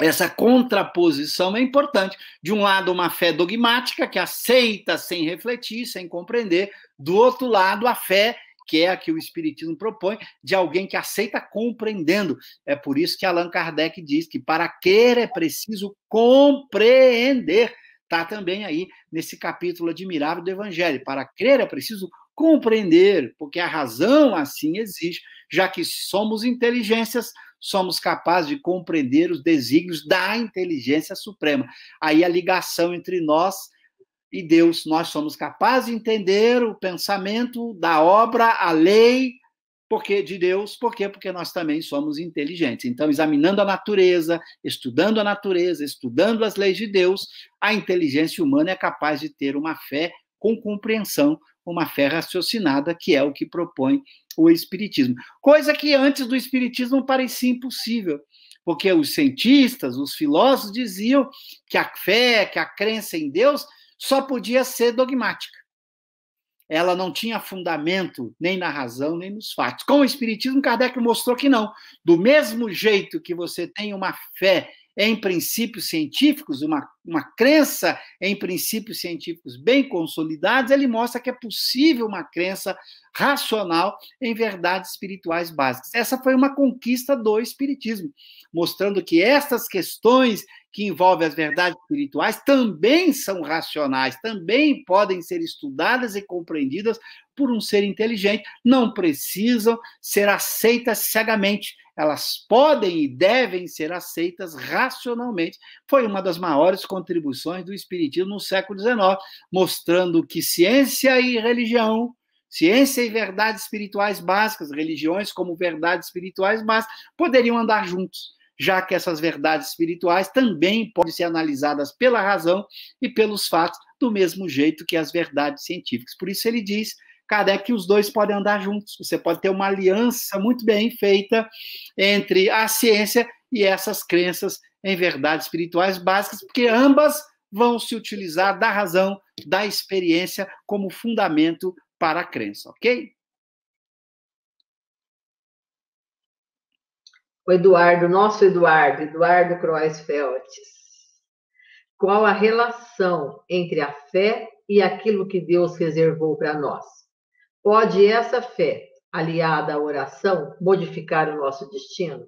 essa contraposição é importante. De um lado, uma fé dogmática, que aceita sem refletir, sem compreender. Do outro lado, a fé, que é a que o Espiritismo propõe, de alguém que aceita compreendendo. É por isso que Allan Kardec diz que para querer é preciso compreender. Está também aí nesse capítulo admirável do Evangelho. Para crer é preciso compreender, porque a razão assim exige, já que somos inteligências somos capazes de compreender os desígnios da inteligência suprema. Aí a ligação entre nós e Deus, nós somos capazes de entender o pensamento da obra, a lei, porque de Deus, porque Porque nós também somos inteligentes. Então, examinando a natureza, estudando a natureza, estudando as leis de Deus, a inteligência humana é capaz de ter uma fé com compreensão uma fé raciocinada, que é o que propõe o Espiritismo. Coisa que antes do Espiritismo parecia impossível, porque os cientistas, os filósofos diziam que a fé, que a crença em Deus só podia ser dogmática. Ela não tinha fundamento nem na razão, nem nos fatos. Com o Espiritismo, Kardec mostrou que não. Do mesmo jeito que você tem uma fé em princípios científicos, uma, uma crença em princípios científicos bem consolidados, ele mostra que é possível uma crença racional em verdades espirituais básicas. Essa foi uma conquista do Espiritismo, mostrando que essas questões que envolvem as verdades espirituais também são racionais, também podem ser estudadas e compreendidas por um ser inteligente, não precisam ser aceitas cegamente elas podem e devem ser aceitas racionalmente. Foi uma das maiores contribuições do Espiritismo no século XIX, mostrando que ciência e religião, ciência e verdades espirituais básicas, religiões como verdades espirituais básicas, poderiam andar juntos, já que essas verdades espirituais também podem ser analisadas pela razão e pelos fatos, do mesmo jeito que as verdades científicas. Por isso ele diz cara, é que os dois podem andar juntos. Você pode ter uma aliança muito bem feita entre a ciência e essas crenças em verdades espirituais básicas, porque ambas vão se utilizar da razão, da experiência como fundamento para a crença, ok? O Eduardo, nosso Eduardo, Eduardo Feltes. Qual a relação entre a fé e aquilo que Deus reservou para nós? Pode essa fé, aliada à oração, modificar o nosso destino?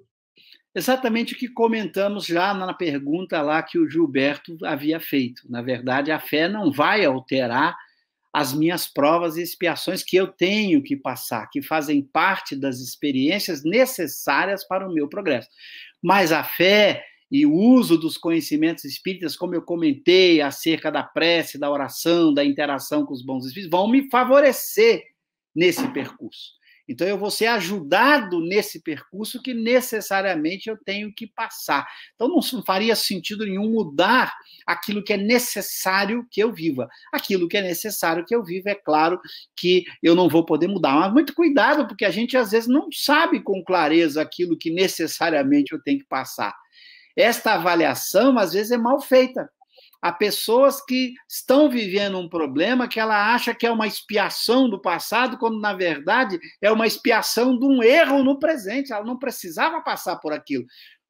Exatamente o que comentamos já na pergunta lá que o Gilberto havia feito. Na verdade, a fé não vai alterar as minhas provas e expiações que eu tenho que passar, que fazem parte das experiências necessárias para o meu progresso. Mas a fé e o uso dos conhecimentos espíritas, como eu comentei acerca da prece, da oração, da interação com os bons espíritos, vão me favorecer nesse percurso. Então, eu vou ser ajudado nesse percurso que necessariamente eu tenho que passar. Então, não faria sentido nenhum mudar aquilo que é necessário que eu viva. Aquilo que é necessário que eu viva, é claro que eu não vou poder mudar. Mas muito cuidado, porque a gente às vezes não sabe com clareza aquilo que necessariamente eu tenho que passar. Esta avaliação, às vezes, é mal feita a pessoas que estão vivendo um problema que ela acha que é uma expiação do passado, quando na verdade é uma expiação de um erro no presente. Ela não precisava passar por aquilo.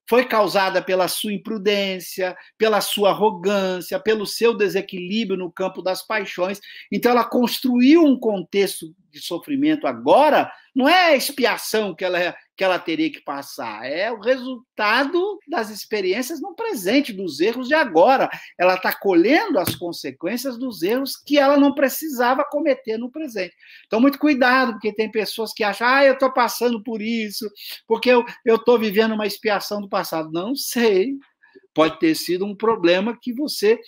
Foi causada pela sua imprudência, pela sua arrogância, pelo seu desequilíbrio no campo das paixões. Então, ela construiu um contexto de sofrimento agora não é a expiação que ela, que ela teria que passar, é o resultado das experiências no presente, dos erros de agora. Ela está colhendo as consequências dos erros que ela não precisava cometer no presente. Então, muito cuidado, porque tem pessoas que acham, ah, eu estou passando por isso, porque eu estou vivendo uma expiação do passado. Não sei. Pode ter sido um problema que você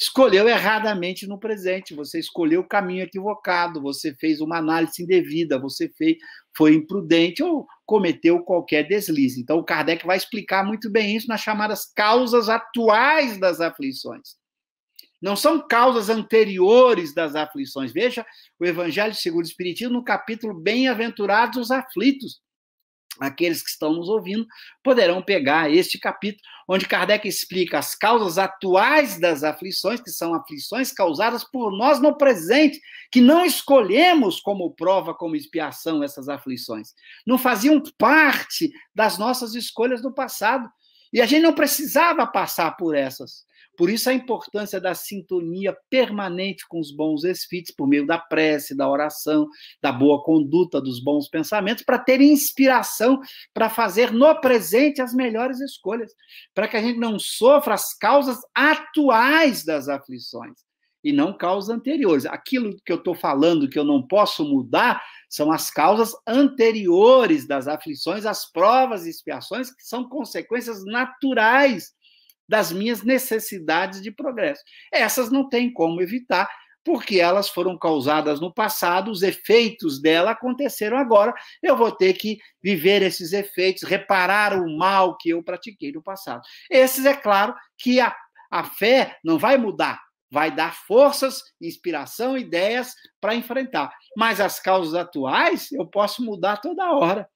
escolheu erradamente no presente, você escolheu o caminho equivocado, você fez uma análise indevida, você fez, foi imprudente ou cometeu qualquer deslize. Então, o Kardec vai explicar muito bem isso nas chamadas causas atuais das aflições. Não são causas anteriores das aflições. Veja o Evangelho segundo o Espiritismo, no capítulo Bem-aventurados os aflitos aqueles que estão nos ouvindo poderão pegar este capítulo, onde Kardec explica as causas atuais das aflições, que são aflições causadas por nós no presente, que não escolhemos como prova, como expiação essas aflições. Não faziam parte das nossas escolhas do passado. E a gente não precisava passar por essas. Por isso a importância da sintonia permanente com os bons espíritos por meio da prece, da oração, da boa conduta, dos bons pensamentos, para ter inspiração para fazer no presente as melhores escolhas, para que a gente não sofra as causas atuais das aflições e não causas anteriores. Aquilo que eu estou falando que eu não posso mudar são as causas anteriores das aflições, as provas e expiações, que são consequências naturais das minhas necessidades de progresso. Essas não tem como evitar, porque elas foram causadas no passado, os efeitos dela aconteceram agora. Eu vou ter que viver esses efeitos, reparar o mal que eu pratiquei no passado. Esses, é claro, que a, a fé não vai mudar, vai dar forças, inspiração, ideias para enfrentar. Mas as causas atuais eu posso mudar toda hora.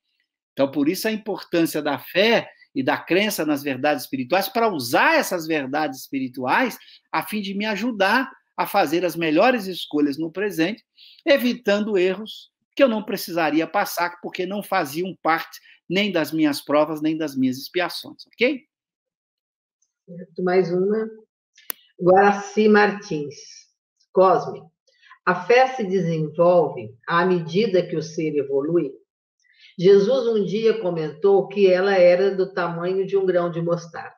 Então, por isso a importância da fé e da crença nas verdades espirituais para usar essas verdades espirituais a fim de me ajudar a fazer as melhores escolhas no presente, evitando erros que eu não precisaria passar porque não faziam parte nem das minhas provas, nem das minhas expiações, ok? Mais uma. Guaraci Martins. Cosme. A fé se desenvolve à medida que o ser evolui? Jesus um dia comentou que ela era do tamanho de um grão de mostarda.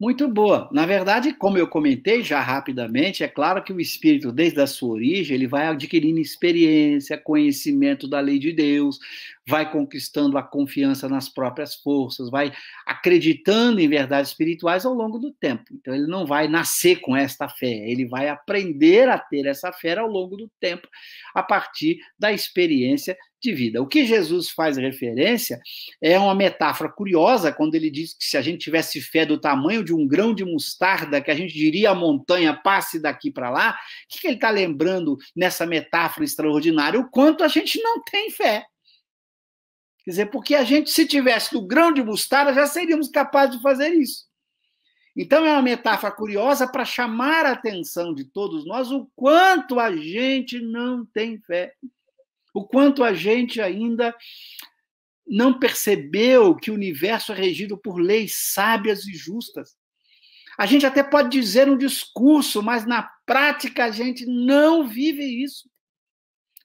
Muito boa. Na verdade, como eu comentei já rapidamente, é claro que o espírito, desde a sua origem, ele vai adquirindo experiência, conhecimento da lei de Deus, vai conquistando a confiança nas próprias forças, vai acreditando em verdades espirituais ao longo do tempo. Então, ele não vai nascer com esta fé, ele vai aprender a ter essa fé ao longo do tempo, a partir da experiência de vida. O que Jesus faz referência é uma metáfora curiosa quando ele diz que se a gente tivesse fé do tamanho de um grão de mostarda, que a gente diria a montanha passe daqui para lá, o que, que ele está lembrando nessa metáfora extraordinária? O quanto a gente não tem fé. Quer dizer, porque a gente, se tivesse o grão de mostarda, já seríamos capazes de fazer isso. Então, é uma metáfora curiosa para chamar a atenção de todos nós o quanto a gente não tem fé, o quanto a gente ainda não percebeu que o universo é regido por leis sábias e justas. A gente até pode dizer um discurso, mas na prática a gente não vive isso.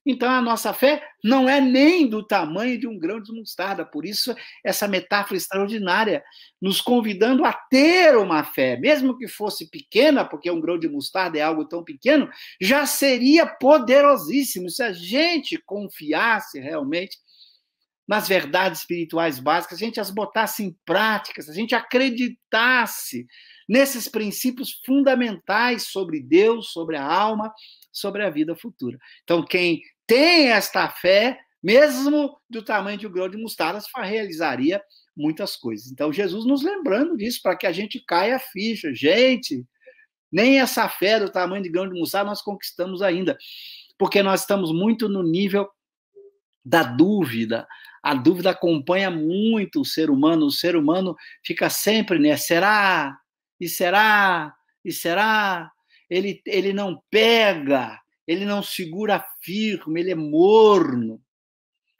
Então a nossa fé não é nem do tamanho de um grão de mostarda. Por isso, essa metáfora extraordinária, nos convidando a ter uma fé, mesmo que fosse pequena, porque um grão de mostarda é algo tão pequeno, já seria poderosíssimo se a gente confiasse realmente nas verdades espirituais básicas, a gente as botasse em prática, se a gente acreditasse nesses princípios fundamentais sobre Deus, sobre a alma, sobre a vida futura. Então, quem tem esta fé, mesmo do tamanho de um grão de mostarda, realizaria muitas coisas. Então, Jesus nos lembrando disso, para que a gente caia a ficha. Gente, nem essa fé do tamanho de grão de mostarda nós conquistamos ainda, porque nós estamos muito no nível da dúvida. A dúvida acompanha muito o ser humano. O ser humano fica sempre, né? Será? E será? E será? Ele, ele não pega ele não segura firme, ele é morno.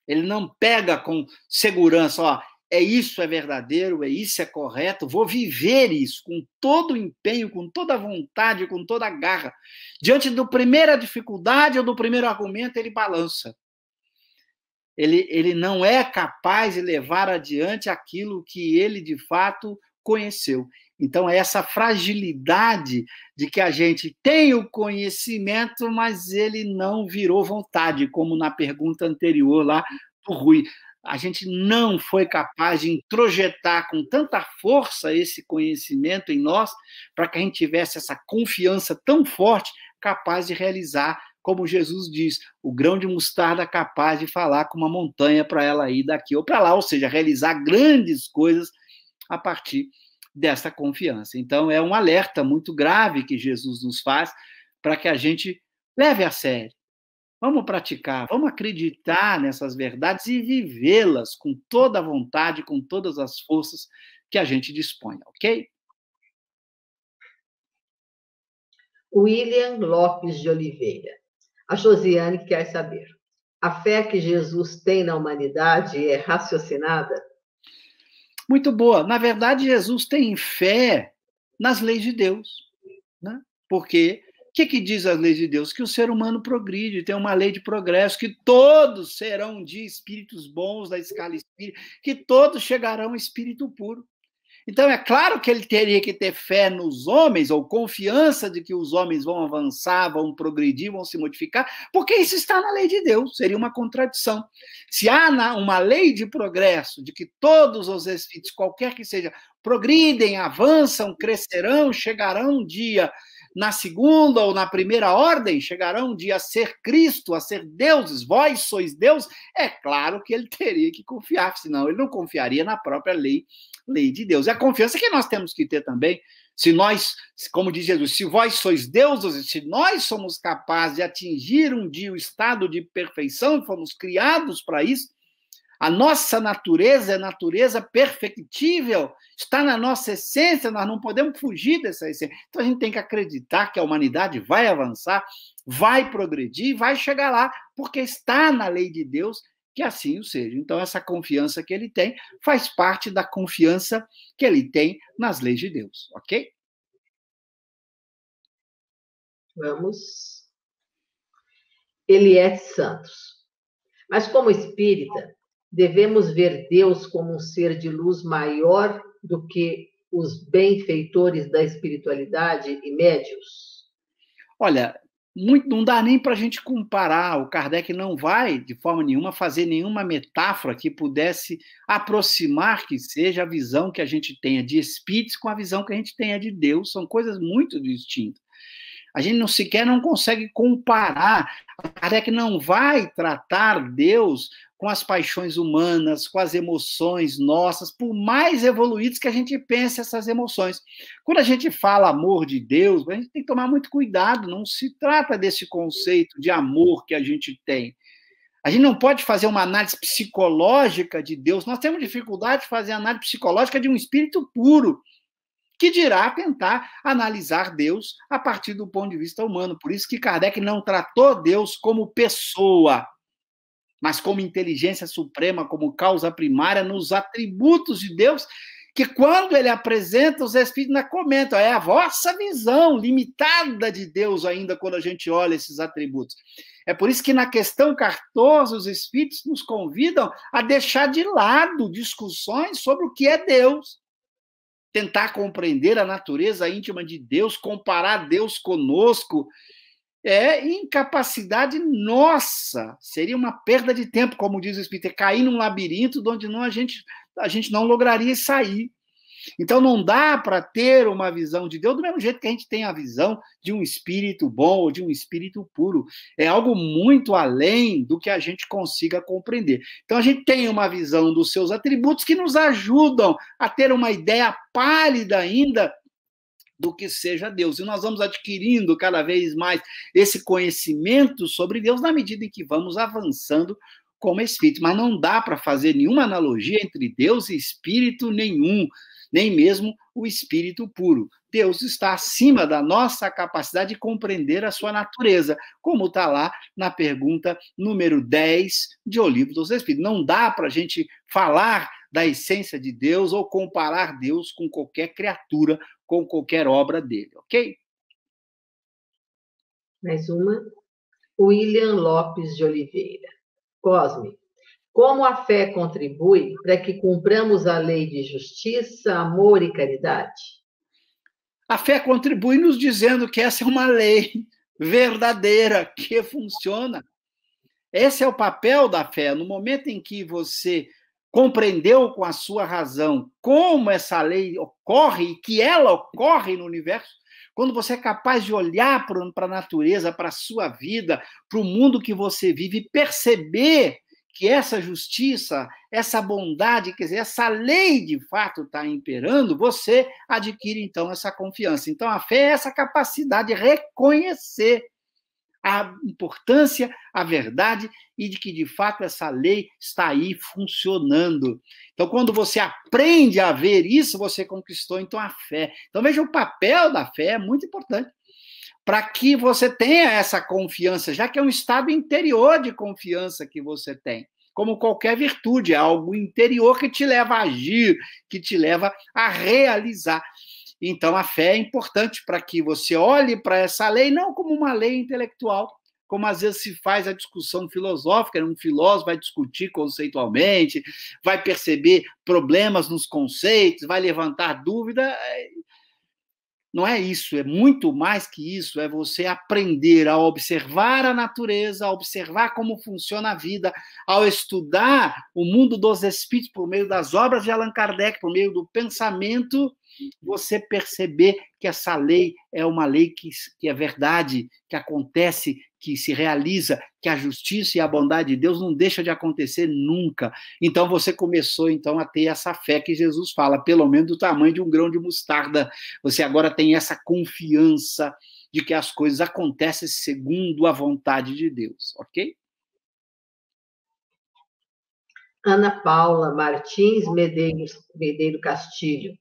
Ele não pega com segurança, ó, é isso é verdadeiro, é isso é correto, vou viver isso com todo o empenho, com toda a vontade, com toda a garra. Diante da primeira dificuldade ou do primeiro argumento, ele balança. Ele, ele não é capaz de levar adiante aquilo que ele de fato conheceu. Então, é essa fragilidade de que a gente tem o conhecimento, mas ele não virou vontade, como na pergunta anterior lá do Rui. A gente não foi capaz de introjetar com tanta força esse conhecimento em nós, para que a gente tivesse essa confiança tão forte, capaz de realizar, como Jesus diz, o grão de mostarda capaz de falar com uma montanha para ela ir daqui ou para lá, ou seja, realizar grandes coisas a partir desta confiança. Então, é um alerta muito grave que Jesus nos faz para que a gente leve a sério. Vamos praticar, vamos acreditar nessas verdades e vivê-las com toda a vontade, com todas as forças que a gente dispõe, ok? William Lopes de Oliveira. A Josiane quer saber: a fé que Jesus tem na humanidade é raciocinada? muito boa. Na verdade, Jesus tem fé nas leis de Deus. Né? Porque o que, que diz as leis de Deus? Que o ser humano progride, tem uma lei de progresso, que todos serão de espíritos bons da escala espírita, que todos chegarão a espírito puro. Então, é claro que ele teria que ter fé nos homens, ou confiança de que os homens vão avançar, vão progredir, vão se modificar, porque isso está na lei de Deus, seria uma contradição. Se há uma lei de progresso, de que todos os espíritos, qualquer que seja, progridem, avançam, crescerão, chegarão um dia na segunda ou na primeira ordem, chegarão um dia a ser Cristo, a ser deuses, vós sois Deus, é claro que ele teria que confiar, senão ele não confiaria na própria lei, lei de Deus. É a confiança que nós temos que ter também, se nós, como diz Jesus, se vós sois deuses, se nós somos capazes de atingir um dia o estado de perfeição, fomos criados para isso, a nossa natureza é natureza perfectível, está na nossa essência, nós não podemos fugir dessa essência. Então a gente tem que acreditar que a humanidade vai avançar, vai progredir, vai chegar lá, porque está na lei de Deus que assim o seja. Então essa confiança que ele tem faz parte da confiança que ele tem nas leis de Deus, ok? Vamos. Ele é Santos. Mas como espírita, Devemos ver Deus como um ser de luz maior do que os benfeitores da espiritualidade e médios? Olha, muito, não dá nem para a gente comparar. O Kardec não vai, de forma nenhuma, fazer nenhuma metáfora que pudesse aproximar que seja a visão que a gente tenha de espíritos com a visão que a gente tenha de Deus. São coisas muito distintas. A gente não sequer não consegue comparar. O Kardec não vai tratar Deus com as paixões humanas, com as emoções nossas, por mais evoluídos que a gente pense essas emoções. Quando a gente fala amor de Deus, a gente tem que tomar muito cuidado, não se trata desse conceito de amor que a gente tem. A gente não pode fazer uma análise psicológica de Deus, nós temos dificuldade de fazer análise psicológica de um espírito puro que dirá tentar analisar Deus a partir do ponto de vista humano. Por isso que Kardec não tratou Deus como pessoa mas como inteligência suprema, como causa primária nos atributos de Deus, que quando ele apresenta, os espíritos ainda é comentam, é a vossa visão limitada de Deus ainda quando a gente olha esses atributos. É por isso que na questão 14, os espíritos nos convidam a deixar de lado discussões sobre o que é Deus. Tentar compreender a natureza íntima de Deus, comparar Deus conosco é incapacidade nossa. Seria uma perda de tempo, como diz o Espírito, é cair num labirinto de onde não a gente a gente não lograria sair. Então não dá para ter uma visão de Deus do mesmo jeito que a gente tem a visão de um espírito bom ou de um espírito puro. É algo muito além do que a gente consiga compreender. Então a gente tem uma visão dos seus atributos que nos ajudam a ter uma ideia pálida ainda do que seja Deus. E nós vamos adquirindo cada vez mais esse conhecimento sobre Deus na medida em que vamos avançando como espírito. Mas não dá para fazer nenhuma analogia entre Deus e espírito nenhum, nem mesmo o espírito puro. Deus está acima da nossa capacidade de compreender a sua natureza, como está lá na pergunta número 10 de O Livro dos Espíritos. Não dá para a gente falar da essência de Deus ou comparar Deus com qualquer criatura, com qualquer obra dele, ok? Mais uma. William Lopes de Oliveira. Cosme, como a fé contribui para que cumpramos a lei de justiça, amor e caridade? A fé contribui nos dizendo que essa é uma lei verdadeira que funciona. Esse é o papel da fé. No momento em que você compreendeu com a sua razão como essa lei ocorre e que ela ocorre no universo, quando você é capaz de olhar para a natureza, para a sua vida, para o mundo que você vive e perceber que essa justiça, essa bondade, quer dizer, essa lei de fato está imperando, você adquire então essa confiança. Então a fé é essa capacidade de reconhecer a importância, a verdade e de que, de fato, essa lei está aí funcionando. Então, quando você aprende a ver isso, você conquistou, então, a fé. Então, veja, o papel da fé é muito importante para que você tenha essa confiança, já que é um estado interior de confiança que você tem. Como qualquer virtude, é algo interior que te leva a agir, que te leva a realizar. Então, a fé é importante para que você olhe para essa lei não como uma lei intelectual, como às vezes se faz a discussão filosófica, um filósofo vai discutir conceitualmente, vai perceber problemas nos conceitos, vai levantar dúvida. Não é isso, é muito mais que isso, é você aprender a observar a natureza, a observar como funciona a vida, ao estudar o mundo dos espíritos por meio das obras de Allan Kardec, por meio do pensamento, você perceber que essa lei é uma lei que, que é verdade, que acontece, que se realiza, que a justiça e a bondade de Deus não deixa de acontecer nunca. Então você começou então a ter essa fé que Jesus fala, pelo menos do tamanho de um grão de mostarda. Você agora tem essa confiança de que as coisas acontecem segundo a vontade de Deus, ok? Ana Paula Martins Medeiros, Medeiro Castilho.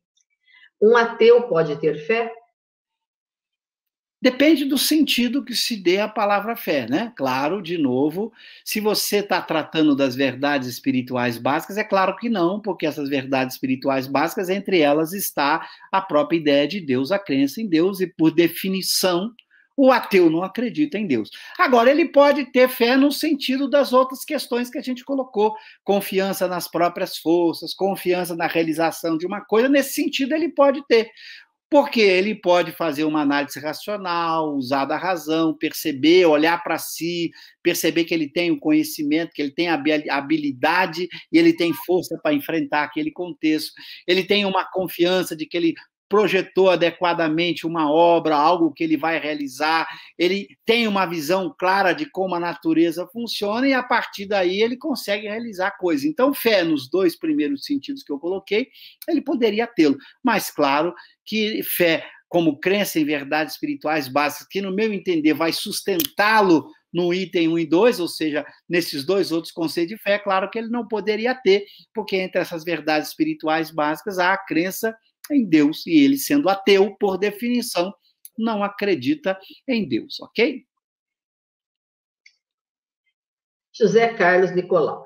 Um ateu pode ter fé? Depende do sentido que se dê à palavra fé, né? Claro, de novo, se você está tratando das verdades espirituais básicas, é claro que não, porque essas verdades espirituais básicas, entre elas está a própria ideia de Deus, a crença em Deus, e por definição, o ateu não acredita em Deus. Agora, ele pode ter fé no sentido das outras questões que a gente colocou: confiança nas próprias forças, confiança na realização de uma coisa. Nesse sentido, ele pode ter porque ele pode fazer uma análise racional, usar da razão, perceber, olhar para si, perceber que ele tem o conhecimento, que ele tem a habilidade e ele tem força para enfrentar aquele contexto. Ele tem uma confiança de que ele projetou adequadamente uma obra, algo que ele vai realizar, ele tem uma visão clara de como a natureza funciona e a partir daí ele consegue realizar coisas. Então, fé nos dois primeiros sentidos que eu coloquei, ele poderia tê-lo. Mas claro que fé como crença em verdades espirituais básicas, que no meu entender vai sustentá-lo no item 1 e 2, ou seja, nesses dois outros conceitos de fé, é claro que ele não poderia ter, porque entre essas verdades espirituais básicas há a crença em Deus, e ele, sendo ateu, por definição, não acredita em Deus, ok? José Carlos Nicolau.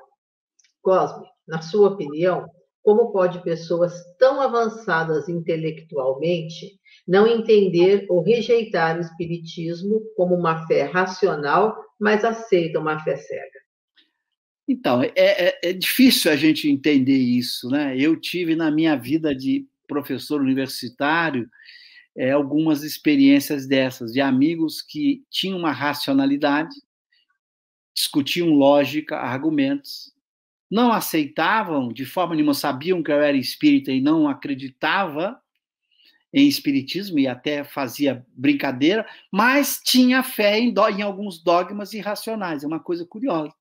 Cosme, na sua opinião, como pode pessoas tão avançadas intelectualmente não entender ou rejeitar o espiritismo como uma fé racional, mas aceitam uma fé cega? Então, é, é, é, difícil a gente entender isso, né? Eu tive na minha vida de professor universitário, é, algumas experiências dessas, de amigos que tinham uma racionalidade, discutiam lógica, argumentos, não aceitavam de forma nenhuma, sabiam que eu era espírita e não acreditava em espiritismo e até fazia brincadeira, mas tinha fé em, em alguns dogmas irracionais, é uma coisa curiosa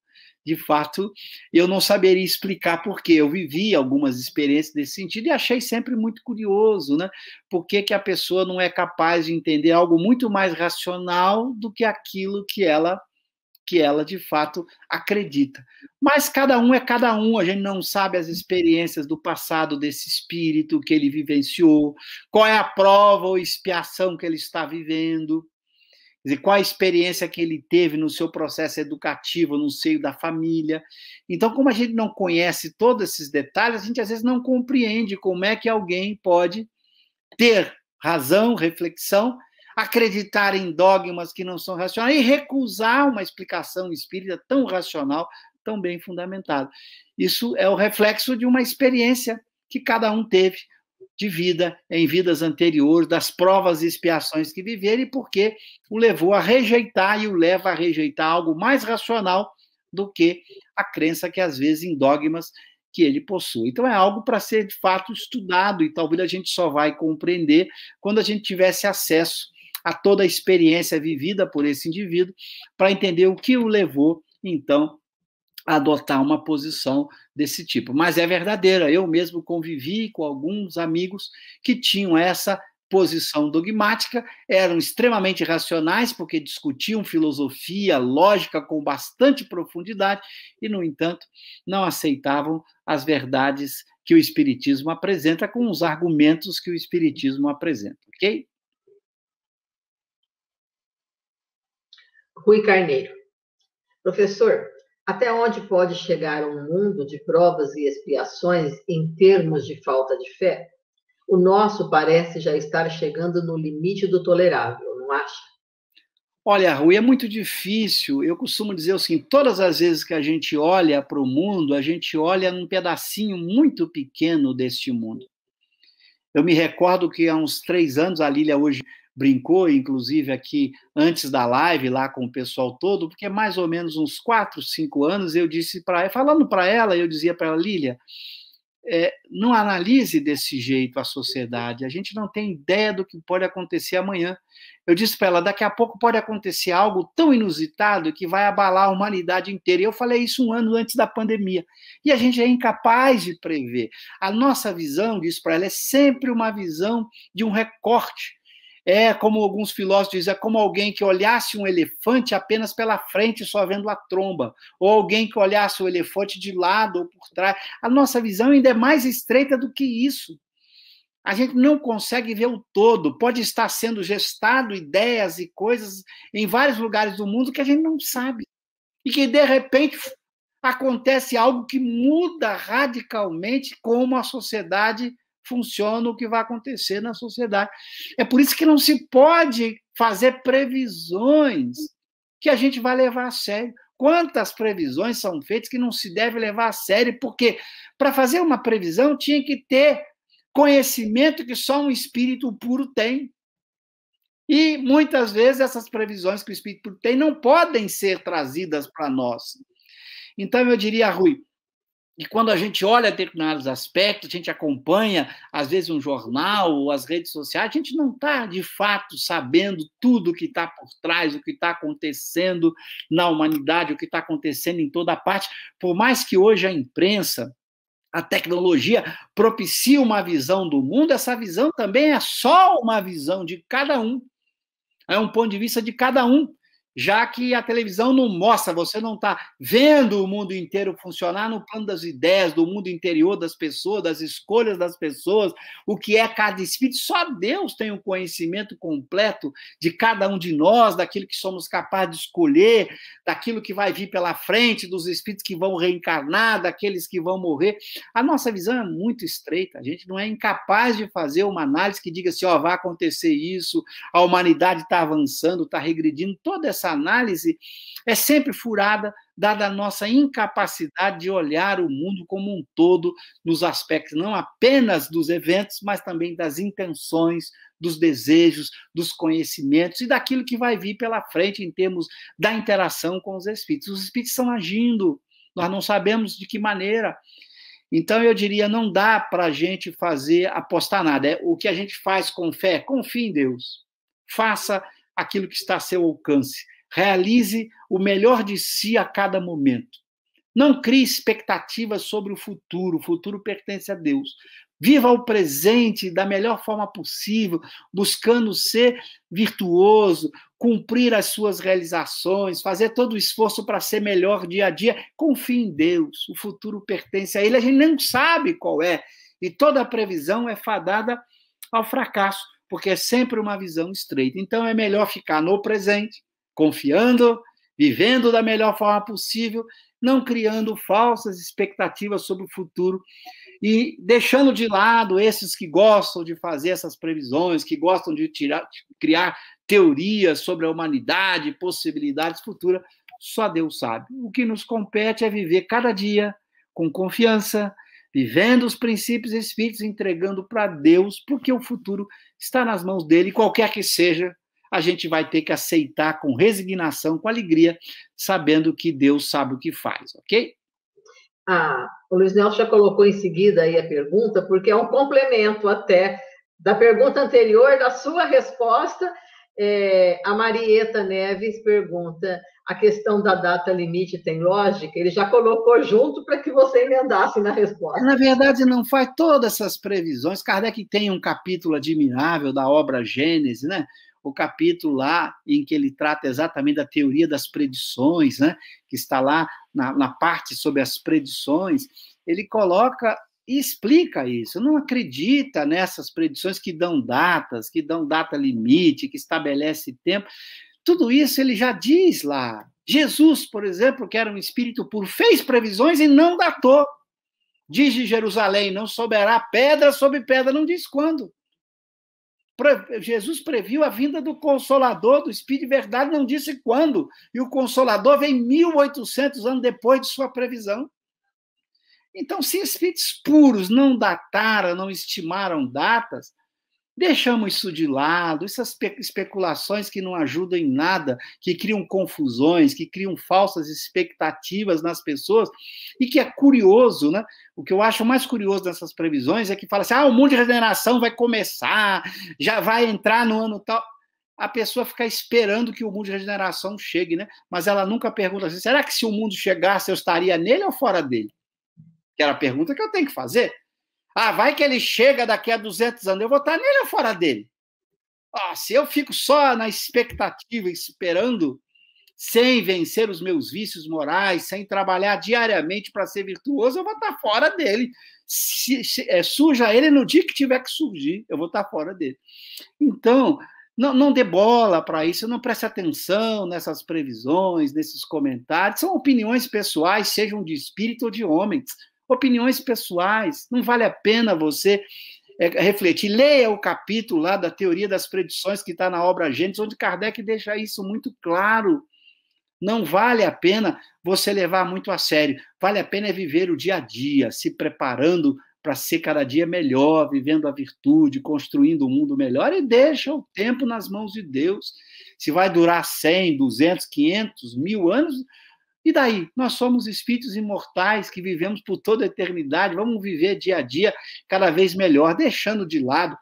de fato, eu não saberia explicar por que eu vivi algumas experiências desse sentido e achei sempre muito curioso, né? Por que, que a pessoa não é capaz de entender algo muito mais racional do que aquilo que ela que ela de fato acredita. Mas cada um é cada um, a gente não sabe as experiências do passado desse espírito que ele vivenciou, qual é a prova ou expiação que ele está vivendo de qual a experiência que ele teve no seu processo educativo, no seio da família. Então, como a gente não conhece todos esses detalhes, a gente às vezes não compreende como é que alguém pode ter razão, reflexão, acreditar em dogmas que não são racionais e recusar uma explicação espírita tão racional, tão bem fundamentada. Isso é o reflexo de uma experiência que cada um teve de vida em vidas anteriores, das provas e expiações que viveram, e porque o levou a rejeitar e o leva a rejeitar algo mais racional do que a crença que às vezes em dogmas que ele possui. Então é algo para ser de fato estudado e talvez a gente só vai compreender quando a gente tivesse acesso a toda a experiência vivida por esse indivíduo para entender o que o levou então a adotar uma posição desse tipo, mas é verdadeira. Eu mesmo convivi com alguns amigos que tinham essa posição dogmática, eram extremamente racionais, porque discutiam filosofia, lógica com bastante profundidade, e, no entanto, não aceitavam as verdades que o Espiritismo apresenta com os argumentos que o Espiritismo apresenta, ok? Rui Carneiro. Professor, até onde pode chegar um mundo de provas e expiações em termos de falta de fé? O nosso parece já estar chegando no limite do tolerável, não acha? Olha, Rui, é muito difícil. Eu costumo dizer assim: todas as vezes que a gente olha para o mundo, a gente olha num pedacinho muito pequeno deste mundo. Eu me recordo que há uns três anos, a Lília hoje brincou, inclusive, aqui antes da live, lá com o pessoal todo, porque é mais ou menos uns 4, 5 anos eu disse para ela, falando para ela, eu dizia para ela, Lília, é, não analise desse jeito a sociedade, a gente não tem ideia do que pode acontecer amanhã. Eu disse para ela, daqui a pouco pode acontecer algo tão inusitado que vai abalar a humanidade inteira. E eu falei isso um ano antes da pandemia. E a gente é incapaz de prever. A nossa visão, disse para ela, é sempre uma visão de um recorte é como alguns filósofos dizem, é como alguém que olhasse um elefante apenas pela frente, só vendo a tromba, ou alguém que olhasse o elefante de lado ou por trás. A nossa visão ainda é mais estreita do que isso. A gente não consegue ver o todo. Pode estar sendo gestado ideias e coisas em vários lugares do mundo que a gente não sabe. E que, de repente, acontece algo que muda radicalmente como a sociedade funciona o que vai acontecer na sociedade. É por isso que não se pode fazer previsões que a gente vai levar a sério. Quantas previsões são feitas que não se deve levar a sério, porque para fazer uma previsão tinha que ter conhecimento que só um espírito puro tem. E muitas vezes essas previsões que o espírito puro tem não podem ser trazidas para nós. Então eu diria, Rui, e quando a gente olha determinados aspectos, a gente acompanha, às vezes, um jornal ou as redes sociais, a gente não está, de fato, sabendo tudo o que está por trás, o que está acontecendo na humanidade, o que está acontecendo em toda parte. Por mais que hoje a imprensa, a tecnologia propicie uma visão do mundo, essa visão também é só uma visão de cada um. É um ponto de vista de cada um já que a televisão não mostra, você não está vendo o mundo inteiro funcionar no plano das ideias, do mundo interior das pessoas, das escolhas das pessoas, o que é cada espírito. Só Deus tem o um conhecimento completo de cada um de nós, daquilo que somos capazes de escolher, daquilo que vai vir pela frente, dos espíritos que vão reencarnar, daqueles que vão morrer. A nossa visão é muito estreita, a gente não é incapaz de fazer uma análise que diga assim: ó, vai acontecer isso, a humanidade está avançando, está regredindo, toda essa essa análise é sempre furada, dada a nossa incapacidade de olhar o mundo como um todo, nos aspectos não apenas dos eventos, mas também das intenções, dos desejos, dos conhecimentos e daquilo que vai vir pela frente em termos da interação com os espíritos. Os espíritos estão agindo, nós não sabemos de que maneira. Então, eu diria, não dá para a gente fazer, apostar nada. É, o que a gente faz com fé, confie em Deus. Faça aquilo que está a seu alcance Realize o melhor de si a cada momento. Não crie expectativas sobre o futuro, o futuro pertence a Deus. Viva o presente da melhor forma possível, buscando ser virtuoso, cumprir as suas realizações, fazer todo o esforço para ser melhor dia a dia. Confie em Deus, o futuro pertence a Ele, a gente não sabe qual é. E toda previsão é fadada ao fracasso, porque é sempre uma visão estreita. Então é melhor ficar no presente, confiando, vivendo da melhor forma possível, não criando falsas expectativas sobre o futuro e deixando de lado esses que gostam de fazer essas previsões, que gostam de tirar, criar teorias sobre a humanidade, possibilidades futuras, só Deus sabe. O que nos compete é viver cada dia com confiança, vivendo os princípios espíritos, entregando para Deus, porque o futuro está nas mãos dele, qualquer que seja a gente vai ter que aceitar com resignação, com alegria, sabendo que Deus sabe o que faz, ok? Ah, o Luiz Nelson já colocou em seguida aí a pergunta, porque é um complemento até da pergunta anterior, da sua resposta. É, a Marieta Neves pergunta: a questão da data limite tem lógica? Ele já colocou junto para que você emendasse na resposta. Na verdade, não faz todas essas previsões. Kardec tem um capítulo admirável da obra Gênese, né? o capítulo lá em que ele trata exatamente da teoria das predições, né, que está lá na, na parte sobre as predições, ele coloca e explica isso. Não acredita nessas predições que dão datas, que dão data limite, que estabelece tempo. Tudo isso ele já diz lá. Jesus, por exemplo, que era um espírito puro, fez previsões e não datou. Diz de Jerusalém: não soberá pedra sobre pedra, não diz quando. Jesus previu a vinda do Consolador, do Espírito de Verdade, não disse quando. E o Consolador vem 1.800 anos depois de sua previsão. Então, se espíritos puros não dataram, não estimaram datas, Deixamos isso de lado, essas especulações que não ajudam em nada, que criam confusões, que criam falsas expectativas nas pessoas, e que é curioso, né? O que eu acho mais curioso dessas previsões é que fala assim: ah, o mundo de regeneração vai começar, já vai entrar no ano tal. A pessoa fica esperando que o mundo de regeneração chegue, né? Mas ela nunca pergunta assim: será que se o mundo chegasse eu estaria nele ou fora dele? Que era a pergunta que eu tenho que fazer. Ah, vai que ele chega daqui a 200 anos, eu vou estar nele ou fora dele? Ah, se eu fico só na expectativa, esperando, sem vencer os meus vícios morais, sem trabalhar diariamente para ser virtuoso, eu vou estar fora dele. Se, se, é, surja ele no dia que tiver que surgir, eu vou estar fora dele. Então, não, não dê bola para isso, não preste atenção nessas previsões, nesses comentários. São opiniões pessoais, sejam de espírito ou de homens opiniões pessoais. Não vale a pena você é, refletir. Leia o capítulo lá da teoria das predições que está na obra Gênesis, onde Kardec deixa isso muito claro. Não vale a pena você levar muito a sério. Vale a pena é viver o dia a dia, se preparando para ser cada dia melhor, vivendo a virtude, construindo um mundo melhor e deixa o tempo nas mãos de Deus. Se vai durar 100, 200, 500, mil anos, e daí? Nós somos espíritos imortais que vivemos por toda a eternidade, vamos viver dia a dia cada vez melhor, deixando de lado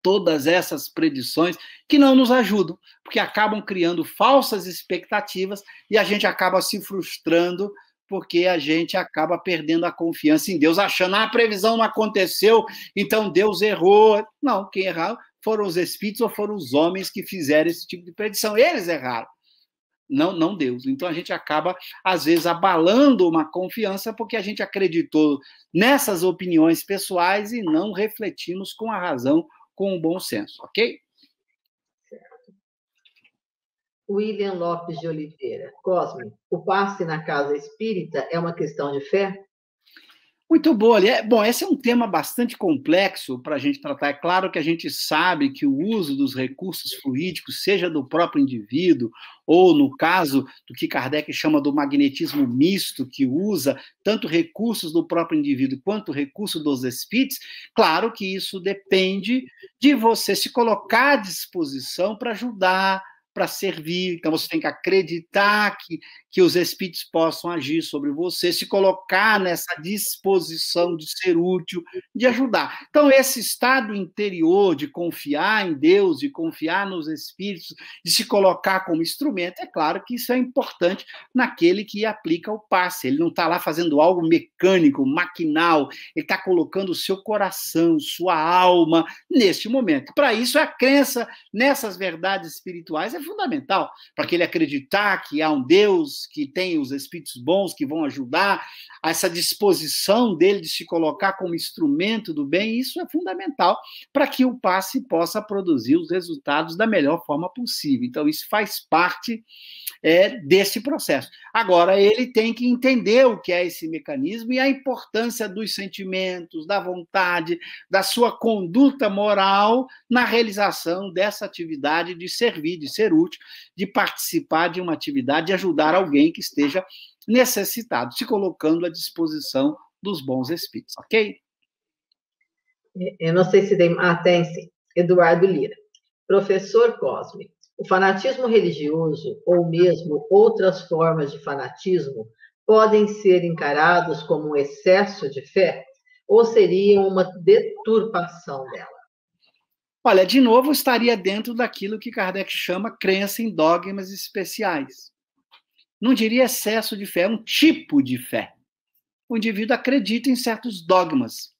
todas essas predições que não nos ajudam, porque acabam criando falsas expectativas e a gente acaba se frustrando porque a gente acaba perdendo a confiança em Deus, achando ah, a previsão não aconteceu, então Deus errou. Não, quem errou foram os espíritos ou foram os homens que fizeram esse tipo de predição. Eles erraram não, não Deus. Então a gente acaba, às vezes, abalando uma confiança porque a gente acreditou nessas opiniões pessoais e não refletimos com a razão, com o bom senso, ok? William Lopes de Oliveira. Cosme, o passe na casa espírita é uma questão de fé? Muito bom, ali. bom, esse é um tema bastante complexo para a gente tratar. É claro que a gente sabe que o uso dos recursos fluídicos, seja do próprio indivíduo, ou no caso do que Kardec chama do magnetismo misto, que usa tanto recursos do próprio indivíduo quanto recursos dos espíritos, claro que isso depende de você se colocar à disposição para ajudar, para servir. Então você tem que acreditar que que os espíritos possam agir sobre você, se colocar nessa disposição de ser útil, de ajudar. Então, esse estado interior de confiar em Deus, de confiar nos espíritos, de se colocar como instrumento, é claro que isso é importante naquele que aplica o passe. Ele não está lá fazendo algo mecânico, maquinal, ele está colocando o seu coração, sua alma neste momento. Para isso, a crença nessas verdades espirituais é fundamental, para que ele acreditar que há um Deus que tem os espíritos bons que vão ajudar, essa disposição dele de se colocar como instrumento do bem, isso é fundamental para que o passe possa produzir os resultados da melhor forma possível. Então, isso faz parte é, desse processo. Agora, ele tem que entender o que é esse mecanismo e a importância dos sentimentos, da vontade, da sua conduta moral na realização dessa atividade de servir, de ser útil, de participar de uma atividade e ajudar alguém que esteja necessitado, se colocando à disposição dos bons espíritos, ok? Eu é, é, não sei se dei. Ah, tem sim. Eduardo Lira. Professor Cosme, o fanatismo religioso ou mesmo outras formas de fanatismo podem ser encarados como um excesso de fé ou seriam uma deturpação dela? Olha, de novo, estaria dentro daquilo que Kardec chama crença em dogmas especiais. Não diria excesso de fé, é um tipo de fé. O indivíduo acredita em certos dogmas,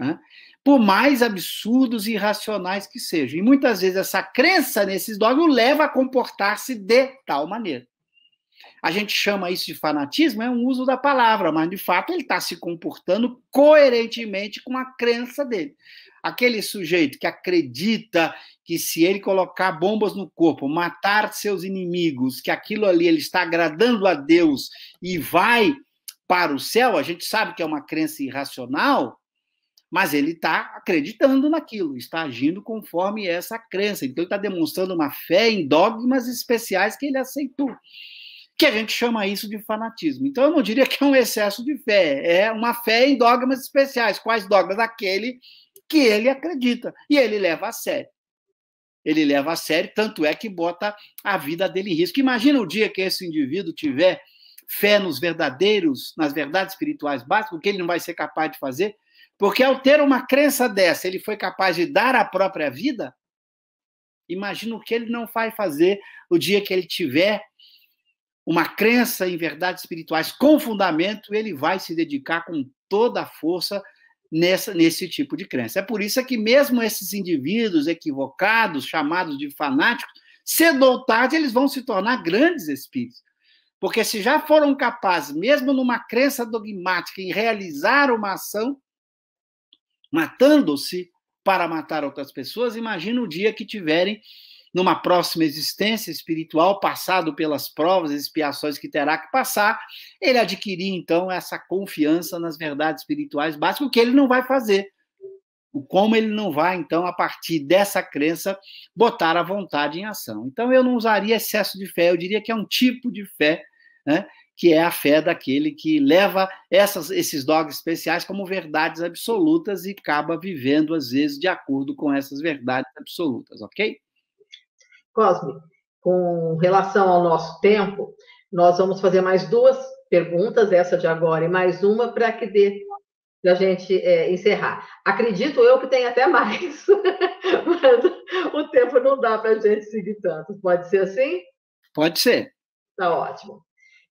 né? por mais absurdos e irracionais que sejam. E muitas vezes essa crença nesses dogmas o leva a comportar-se de tal maneira. A gente chama isso de fanatismo, é um uso da palavra, mas de fato ele está se comportando coerentemente com a crença dele. Aquele sujeito que acredita que se ele colocar bombas no corpo, matar seus inimigos, que aquilo ali ele está agradando a Deus e vai para o céu, a gente sabe que é uma crença irracional, mas ele está acreditando naquilo, está agindo conforme essa crença. Então, ele está demonstrando uma fé em dogmas especiais que ele aceitou. Que a gente chama isso de fanatismo. Então, eu não diria que é um excesso de fé, é uma fé em dogmas especiais. Quais dogmas? Aquele que ele acredita. E ele leva a sério. Ele leva a sério, tanto é que bota a vida dele em risco. Imagina o dia que esse indivíduo tiver fé nos verdadeiros, nas verdades espirituais básicas, o que ele não vai ser capaz de fazer, porque ao ter uma crença dessa, ele foi capaz de dar a própria vida. Imagina o que ele não vai fazer o dia que ele tiver uma crença em verdades espirituais com fundamento, ele vai se dedicar com toda a força nessa, nesse tipo de crença. É por isso é que mesmo esses indivíduos equivocados, chamados de fanáticos, cedo ou tarde eles vão se tornar grandes espíritos. Porque se já foram capazes, mesmo numa crença dogmática, em realizar uma ação, matando-se para matar outras pessoas, imagina o dia que tiverem numa próxima existência espiritual, passado pelas provas e expiações que terá que passar, ele adquirir então essa confiança nas verdades espirituais básicas, o que ele não vai fazer. O como ele não vai, então, a partir dessa crença, botar a vontade em ação. Então, eu não usaria excesso de fé, eu diria que é um tipo de fé, né? que é a fé daquele que leva essas, esses dogmas especiais como verdades absolutas e acaba vivendo, às vezes, de acordo com essas verdades absolutas, ok? Cosme, com relação ao nosso tempo, nós vamos fazer mais duas perguntas, essa de agora e mais uma, para que dê para a gente é, encerrar. Acredito eu que tem até mais, mas o tempo não dá para a gente seguir tanto. Pode ser assim? Pode ser. Está ótimo.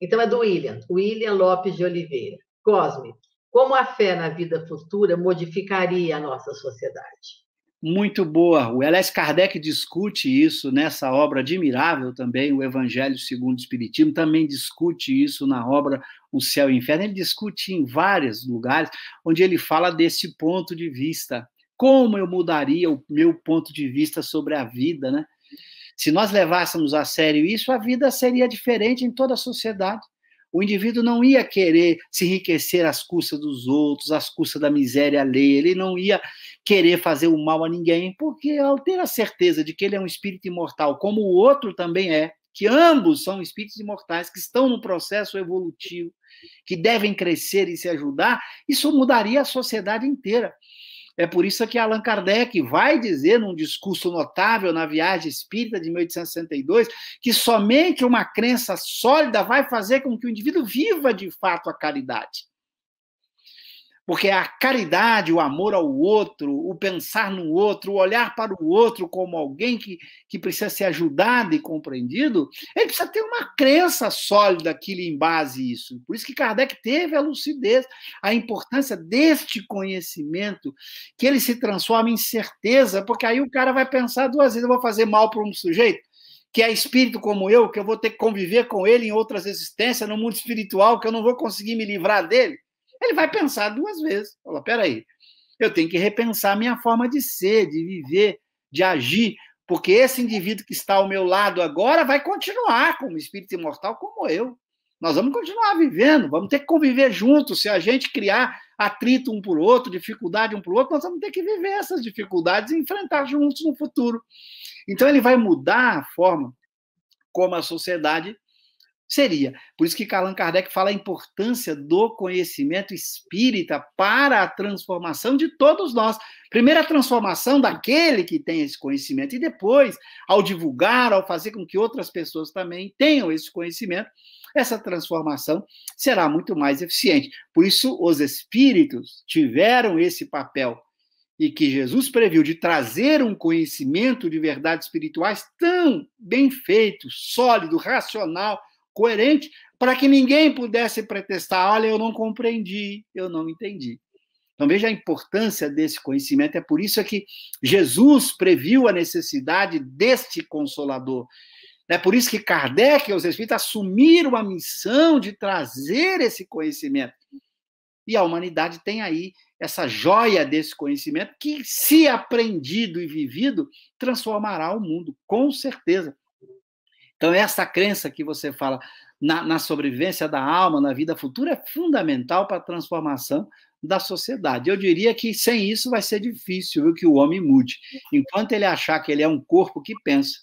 Então é do William, William Lopes de Oliveira. Cosme, como a fé na vida futura modificaria a nossa sociedade? muito boa. O L.S. Kardec discute isso nessa obra admirável também, o Evangelho segundo o Espiritismo, também discute isso na obra O Céu e o Inferno. Ele discute em vários lugares onde ele fala desse ponto de vista. Como eu mudaria o meu ponto de vista sobre a vida, né? Se nós levássemos a sério isso, a vida seria diferente em toda a sociedade. O indivíduo não ia querer se enriquecer às custas dos outros, às custas da miséria alheia, ele não ia querer fazer o mal a ninguém, porque ao ter a certeza de que ele é um espírito imortal, como o outro também é, que ambos são espíritos imortais, que estão num processo evolutivo, que devem crescer e se ajudar, isso mudaria a sociedade inteira. É por isso que Allan Kardec vai dizer, num discurso notável na Viagem Espírita de 1862, que somente uma crença sólida vai fazer com que o indivíduo viva de fato a caridade. Porque a caridade, o amor ao outro, o pensar no outro, o olhar para o outro como alguém que, que precisa ser ajudado e compreendido, ele precisa ter uma crença sólida que lhe embase isso. Por isso que Kardec teve a lucidez, a importância deste conhecimento, que ele se transforma em certeza, porque aí o cara vai pensar duas vezes: eu vou fazer mal para um sujeito? que é espírito como eu, que eu vou ter que conviver com ele em outras existências, no mundo espiritual, que eu não vou conseguir me livrar dele ele vai pensar duas vezes. Fala, peraí, eu tenho que repensar minha forma de ser, de viver, de agir, porque esse indivíduo que está ao meu lado agora vai continuar como espírito imortal como eu. Nós vamos continuar vivendo, vamos ter que conviver juntos. Se a gente criar atrito um por outro, dificuldade um por outro, nós vamos ter que viver essas dificuldades e enfrentar juntos no futuro. Então ele vai mudar a forma como a sociedade seria. Por isso que Allan Kardec fala a importância do conhecimento espírita para a transformação de todos nós. Primeiro, a transformação daquele que tem esse conhecimento, e depois, ao divulgar, ao fazer com que outras pessoas também tenham esse conhecimento, essa transformação será muito mais eficiente. Por isso, os espíritos tiveram esse papel e que Jesus previu de trazer um conhecimento de verdades espirituais tão bem feito, sólido, racional, coerente, para que ninguém pudesse pretestar: olha, eu não compreendi, eu não entendi. Então veja a importância desse conhecimento. É por isso é que Jesus previu a necessidade deste consolador. É por isso que Kardec e os Espíritos assumiram a missão de trazer esse conhecimento. E a humanidade tem aí essa joia desse conhecimento que, se aprendido e vivido, transformará o mundo, com certeza. Então, essa crença que você fala na, na sobrevivência da alma, na vida futura, é fundamental para a transformação da sociedade. Eu diria que sem isso vai ser difícil viu, que o homem mude. Enquanto ele achar que ele é um corpo que pensa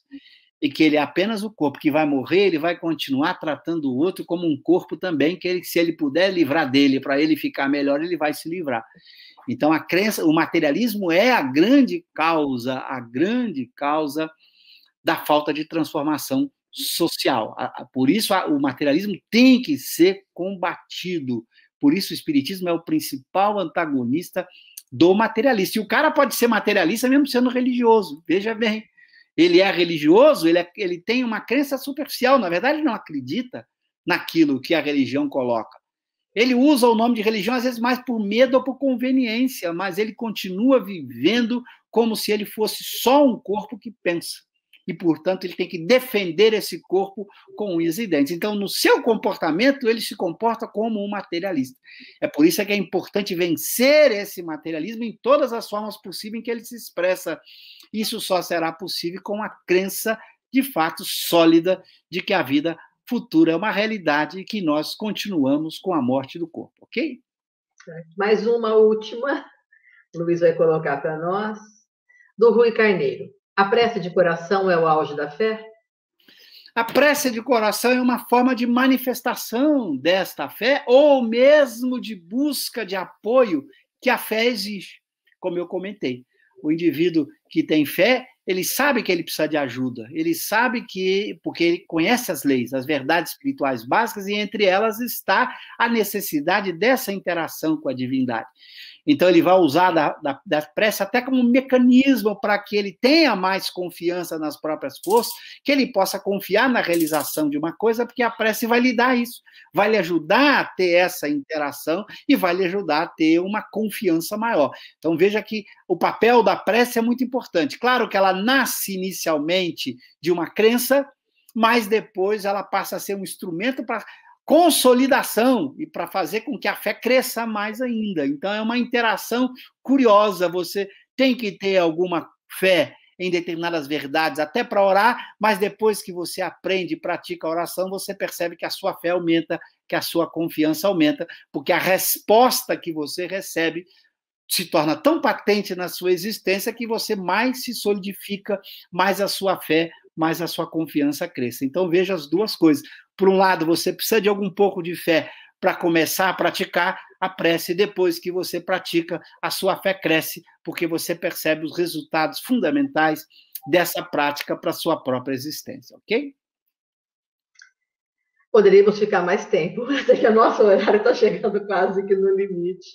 e que ele é apenas o corpo que vai morrer, ele vai continuar tratando o outro como um corpo também, que ele, se ele puder livrar dele para ele ficar melhor, ele vai se livrar. Então a crença, o materialismo é a grande causa, a grande causa da falta de transformação social. Por isso, o materialismo tem que ser combatido. Por isso, o espiritismo é o principal antagonista do materialista. E o cara pode ser materialista mesmo sendo religioso, veja bem. Ele é religioso, ele, é, ele tem uma crença superficial, na verdade, não acredita naquilo que a religião coloca. Ele usa o nome de religião, às vezes, mais por medo ou por conveniência, mas ele continua vivendo como se ele fosse só um corpo que pensa e, portanto, ele tem que defender esse corpo com unhas e dentes. Então, no seu comportamento, ele se comporta como um materialista. É por isso é que é importante vencer esse materialismo em todas as formas possíveis em que ele se expressa. Isso só será possível com a crença de fato sólida de que a vida futura é uma realidade e que nós continuamos com a morte do corpo, ok? Mais uma última, Luiz vai colocar para nós, do Rui Carneiro. A prece de coração é o auge da fé? A prece de coração é uma forma de manifestação desta fé, ou mesmo de busca de apoio que a fé exige, como eu comentei. O indivíduo que tem fé, ele sabe que ele precisa de ajuda, ele sabe que, porque ele conhece as leis, as verdades espirituais básicas, e entre elas está a necessidade dessa interação com a divindade. Então, ele vai usar da, da, da prece até como mecanismo para que ele tenha mais confiança nas próprias forças, que ele possa confiar na realização de uma coisa, porque a prece vai lhe dar isso, vai lhe ajudar a ter essa interação e vai lhe ajudar a ter uma confiança maior. Então, veja que o papel da prece é muito importante. Claro que ela nasce inicialmente de uma crença, mas depois ela passa a ser um instrumento para consolidação e para fazer com que a fé cresça mais ainda. Então é uma interação curiosa. Você tem que ter alguma fé em determinadas verdades até para orar, mas depois que você aprende e pratica a oração, você percebe que a sua fé aumenta, que a sua confiança aumenta, porque a resposta que você recebe se torna tão patente na sua existência que você mais se solidifica, mais a sua fé, mais a sua confiança cresce. Então veja as duas coisas por um lado, você precisa de algum pouco de fé para começar a praticar a prece, e depois que você pratica, a sua fé cresce, porque você percebe os resultados fundamentais dessa prática para a sua própria existência, ok? Poderíamos ficar mais tempo, até que o nosso horário está chegando quase que no limite.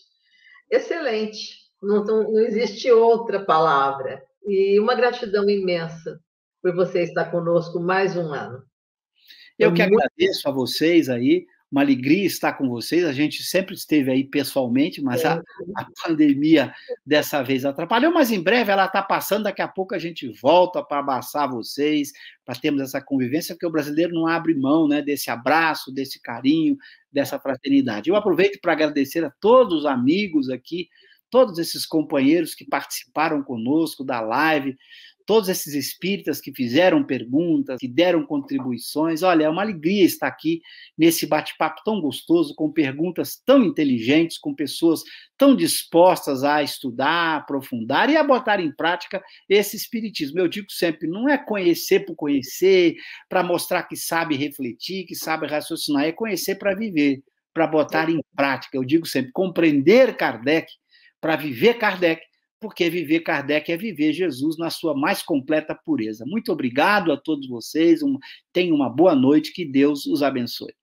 Excelente, não, não existe outra palavra. E uma gratidão imensa por você estar conosco mais um ano. Eu que agradeço a vocês aí, uma alegria estar com vocês. A gente sempre esteve aí pessoalmente, mas a, a, pandemia dessa vez atrapalhou, mas em breve ela está passando, daqui a pouco a gente volta para abraçar vocês, para termos essa convivência, porque o brasileiro não abre mão né, desse abraço, desse carinho, dessa fraternidade. Eu aproveito para agradecer a todos os amigos aqui, todos esses companheiros que participaram conosco da live, todos esses espíritas que fizeram perguntas, que deram contribuições. Olha, é uma alegria estar aqui nesse bate-papo tão gostoso, com perguntas tão inteligentes, com pessoas tão dispostas a estudar, aprofundar e a botar em prática esse espiritismo. Eu digo sempre, não é conhecer por conhecer, para mostrar que sabe refletir, que sabe raciocinar, é conhecer para viver, para botar em prática. Eu digo sempre, compreender Kardec para viver Kardec porque viver Kardec é viver Jesus na sua mais completa pureza. Muito obrigado a todos vocês, um, tenham uma boa noite, que Deus os abençoe.